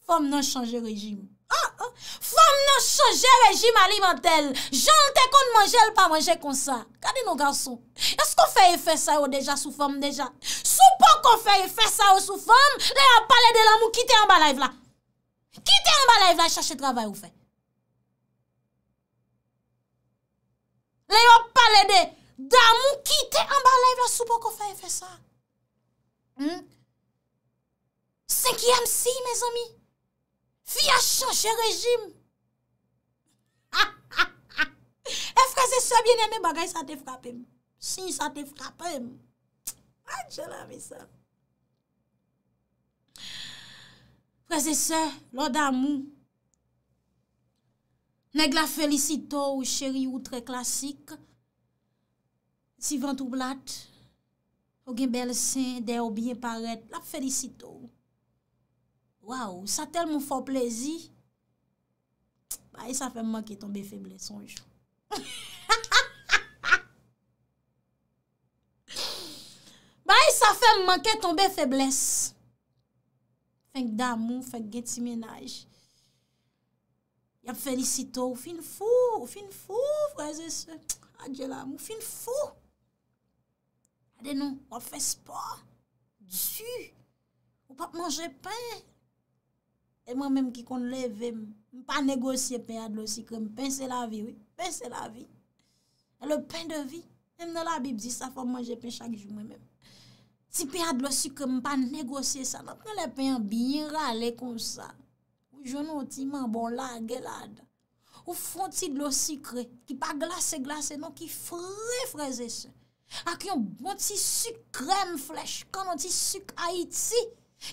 Fom nan chanje rejim, ah, ah. Fom nan chanje rejim alimentel, Jante kon manje l pa manje konsa, Kade nou gansou, Es kon feye fe sa yo deja sou fom deja, Sou po kon feye fe sa yo sou fom, Le yo pale de lan mou kite an balay vla, Kite an balay vla chache travay ou fe, Le yo pale de, Damou ki te amba lev la soupo ko fè e fè sa. Sekyem hmm? si, mè zomi. Fi a chanche rejim. E freze se, bienè mè bagay sa te frapè mè. Si, sa te frapè mè. Adjè ah, la mè sa. Freze se, lo damou. Nèk la felisito oh, ou chéri ou tre klasik. Sivant ou blat, ou gen bel sen, de ou bien paret, la ferisito ou. Waou, sa tel moun fò plezi, ba e sa fè m manke ton be febles, sonjou. Ba e sa fè m manke ton be febles, fèk dam moun, fèk gen ti menaj. Ya ferisito ou, fin fò, fin fò, adjela moun, fin fò. Adè nou, wè fè spò, djù, wè pa manjè pen. E mè mèm ki kon lè vèm, mè pa negosye pen ad lò si kèm, pen se la vi, oui, pen se la vi. E lò pen de vi, mèm nan la bib, zi sa fò manjè pen chak jou mèm. Ti pen ad lò si kèm, mè pa negosye sa, nan mèm le pen bin râle kon sa. Ou jounou ti man bon la, gelade. Ou fon ti lò si kèm, ki pa glase glase, nan ki frè frèze se. ak yon bon ti suk krem flech, konon ti suk Haiti,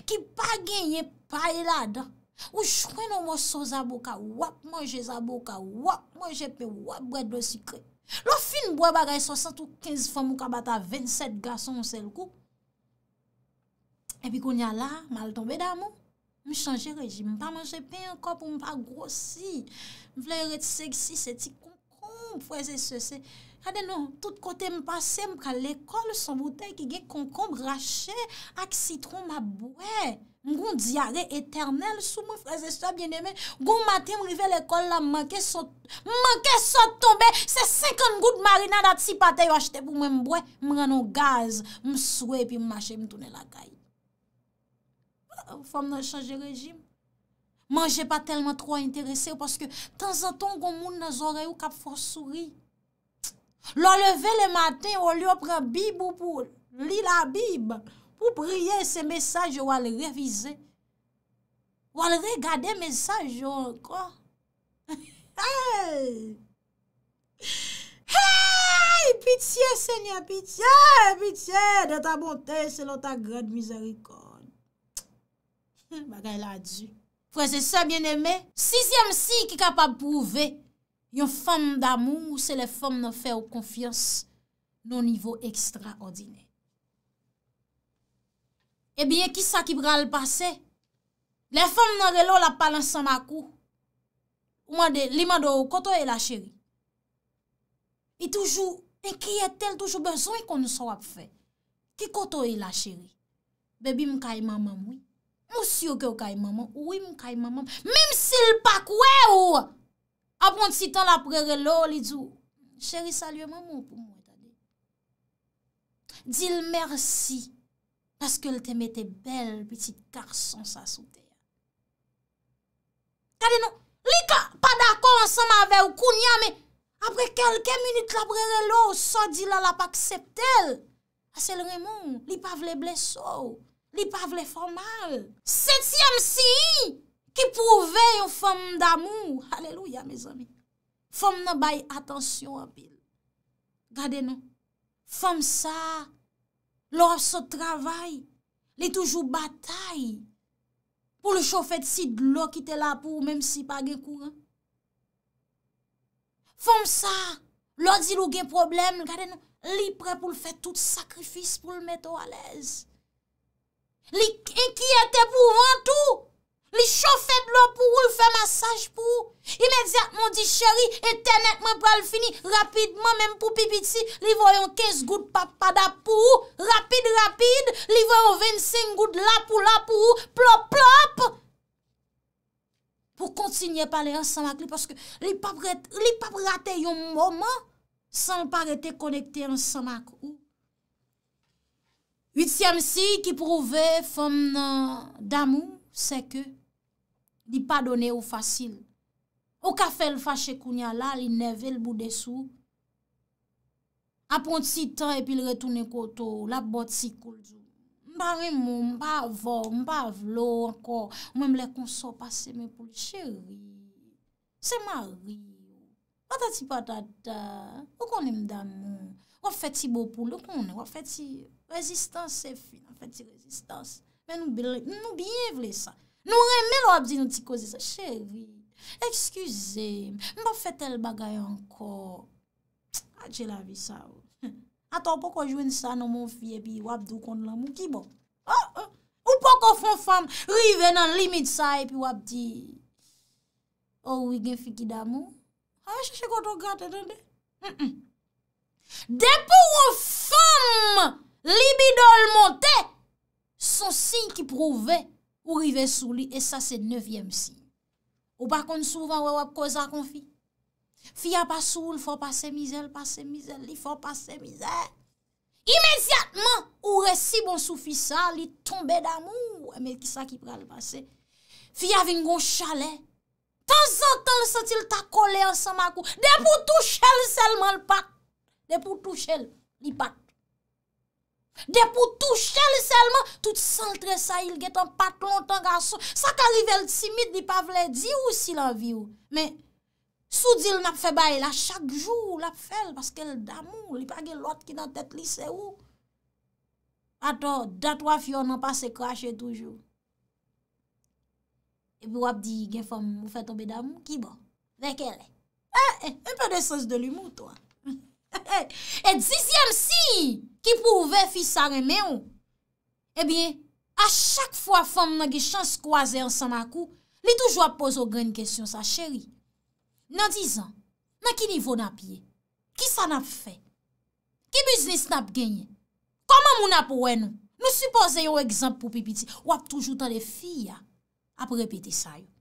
ki pa genye pay la dan, ou chwenon mou sou zabou ka, wap manje zabou ka, wap manje pe, wap bret de sikre. Lo fin bwe bagay so satou 15 fomou ka bata 27 gason ou sel kou. Epi konya la, mal tombe damou, mou chanje rejim, mou pa manje pe, mou pa grossi, mou vle rejit seksi, se ti koukoum, fwese se se. Adè nou, tout kote m'passe, m'ka l'ekol, son bouteille ki gen konkomb rache ak sitron m'abouè. M'gon diare eternel sou mwen fraze sou a bienemè. M'gon matè m'rive l'ekol la, m'anke sot, m'anke sot tombe. Se 50 gout marina dat si patè yo achete pou mwen m'bouè, m'ranou gaz, m'souè pi m'mache, m'toune lakay. Euh, Fòm nan chanje rejim. Manje pa telman tro a interese, paske tan zaton goun moun nan zoreyo kap fòs souri. Lo leve le maten, o li yo pre bib ou pou li la bib pou priye se mesaj yo wale revize. Wale regade mesaj yo anko. Hey! Hey! Pitye, senye, pitye, pitye de ta montè selon ta grete mizerikon. Mwagay la di. Fwese se bieneme, sizyem si ki kapap pouve. Yon fèm d'amou non eh ou se lè fèm nan fè ou konfians nan nivou ekstra ordine. E bie, ki sa ki bral pase? Lè fèm nan relo la palan san makou. Ou mwade, li mwade ou koto e la chéri. E toujou, enkiye tel toujou bezoy kon sou ap fè. Ki koto e la chéri. Bebi mkai mamam oui. Mwosyo ke wakai mamam. Ouwi mkai mamam. Mwim sil pak wè ouwa. apon ti tan la pre re lo, li djou, cheri salye maman pou mwen, di l mersi, kase ke l teme te bel, petit karson sa sou te. Li ka pa dako an san ma ve ou koun ya, apre kelke minute la pre re lo, sa di la la pa akseptel, a se l remon, li pa vle blesou, li pa vle fomal. Setyem siyi, ki pou ve yon fèm d'amou, hallelouya, fèm nan baye atensyon anpil, gade nou, fèm sa, lò sot travay, li toujou batay, pou lò chow fèd si d'lò ki te la pou, mèm si pa gen kou, fèm sa, lò zilou gen problem, gade nou, li prè pou l'fè tout sakrifis, pou l'mèt ou alèz, li enki etè pou vantou, Li chow fèd lò pou ou, li fè massage pou ou, imediat moun di chèri, etè net moun pral fini, rapidman menm pou pipiti, li voyon kez gout papadap pou ou, rapid, rapid, li voyon 25 gout lapou lapou ou, plop, plop, pou kontinye pale an samak li, paske li pap rate yon mouman, san pa rete konekte an samak ou. Yitsyam si ki prouve fòm nan damou, se ke, Di pa donè ou fasil. Ou ka fè l fache kounya la, li neve l bou dessou. A pronti tan epi l retounen koto, la bote si kou l zou. Mpare mou, mpare vò, mpare vlò ankon. Mwèm lè konso pase mè pou tchèri. Se ma rri. Patati patata. Ou konen mdamou. Ou feti bopoul, ou konen. Ou feti rezistans se fin. Ou feti rezistans. Mwen nou biye vle sa. Nou remen wap di nou ti koze sa. Chevi, ekskusem, mba fete l bagay anko. A dje lavi sa ou. Atan pou konjwen sa nou moun fye pi wap dou kon lan moun ki bon. Ou pou kon fon fam rive nan limit sa pi wap di oh, ou wigen fiki damou. A yon chè chè koto gata. Depou ou fam libido l montè son sin ki prouve e. Ou rive sou li, e sa se nevyem si. Ou pa kon souvan wè wè koza kon fi. Fi a pa sou, fò pa se mizèl, pa se mizèl li, fò pa se mizèl. Imediatman, ou resi bon sou fi sa, li tombe damou, e me ki sa ki pral pase. Fi a vingon chalè, tanzantan le sentil ta kole an sa makou, de pou touche l selman l pak. De pou touche l, li pak. De pou tou chel selman, tout sentre sa il gen ton patlon, ton ganson. Sa ka li vel simit, li pa vle di ou si lan vi ou. Men, sou dil map fe baye la, chak jou lap fel, paske l damou, li pa gen lot ki nan tet li se ou. Pato, dat waf yo nan pa se krashe toujou. E bou ap di gen fom mou fe tobe damou, ki bon, veke le. Eh, eh, un pe de sens de l'humour to an. E eh, eh, eh, dizyen si, ki pou ouve fi sa reme ou Ebyen, a chak fwa fwam nan ge chans kwa ze ansan makou Li toujou ap pozo gren kestyon sa cheri Nan dizan, nan ki nivou nap ye, ki sa nap fe Ki biznis nap genye, koman moun ap ouen Me sou pose yo ekzamp pou pipiti, wap toujou tan de fi ya Aprepiti sa yon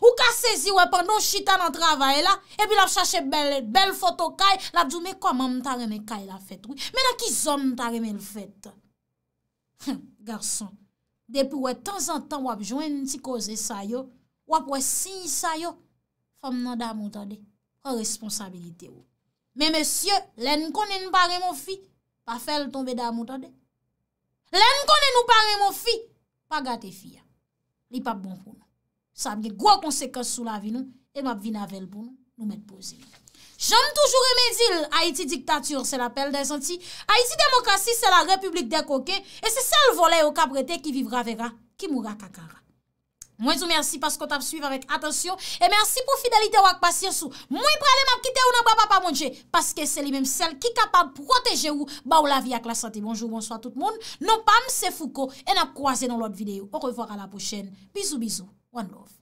Ou ka sezi wè pandon chita nan travay la, epi la chache bel foto kay, la djoume kwa mam ta reme kay la fèt wè. Mè nan ki zon ta reme l fèt? Garson, depi wè tan zan tan wè jwen ti koze sa yo, wè wè sin sa yo, fòm nan damoutade, wè responsabilite wè. Mè mè sye, lè n konen ou pare mò fi, pa fel tombe damoutade. Lè n konen ou pare mò fi, pa gate fi ya. Li pa bon foun. sa mge gwa konsekans sou la vi nou, e map vinavel pou nou, nou met boze. Jom toujou remedil, Haiti diktatur se la pel desanti, Haiti demokrasi se la republik de koke, e se sel vole ou kabrete ki vivra vera, ki moura kakara. Mwen sou mersi paskot ap suiv avèk, atensyon, e mersi pou fidelite wak pasir sou, mwen pralè map kite ou nan brabapa mounje, paske se li menm sel ki kapab proteje ou, ba ou la vi ak la santi. Bonjou, bonsoy tout moun, non pa mse fouko, e nap kwaze nan lot videyo. Ou revoar a la pochen, one love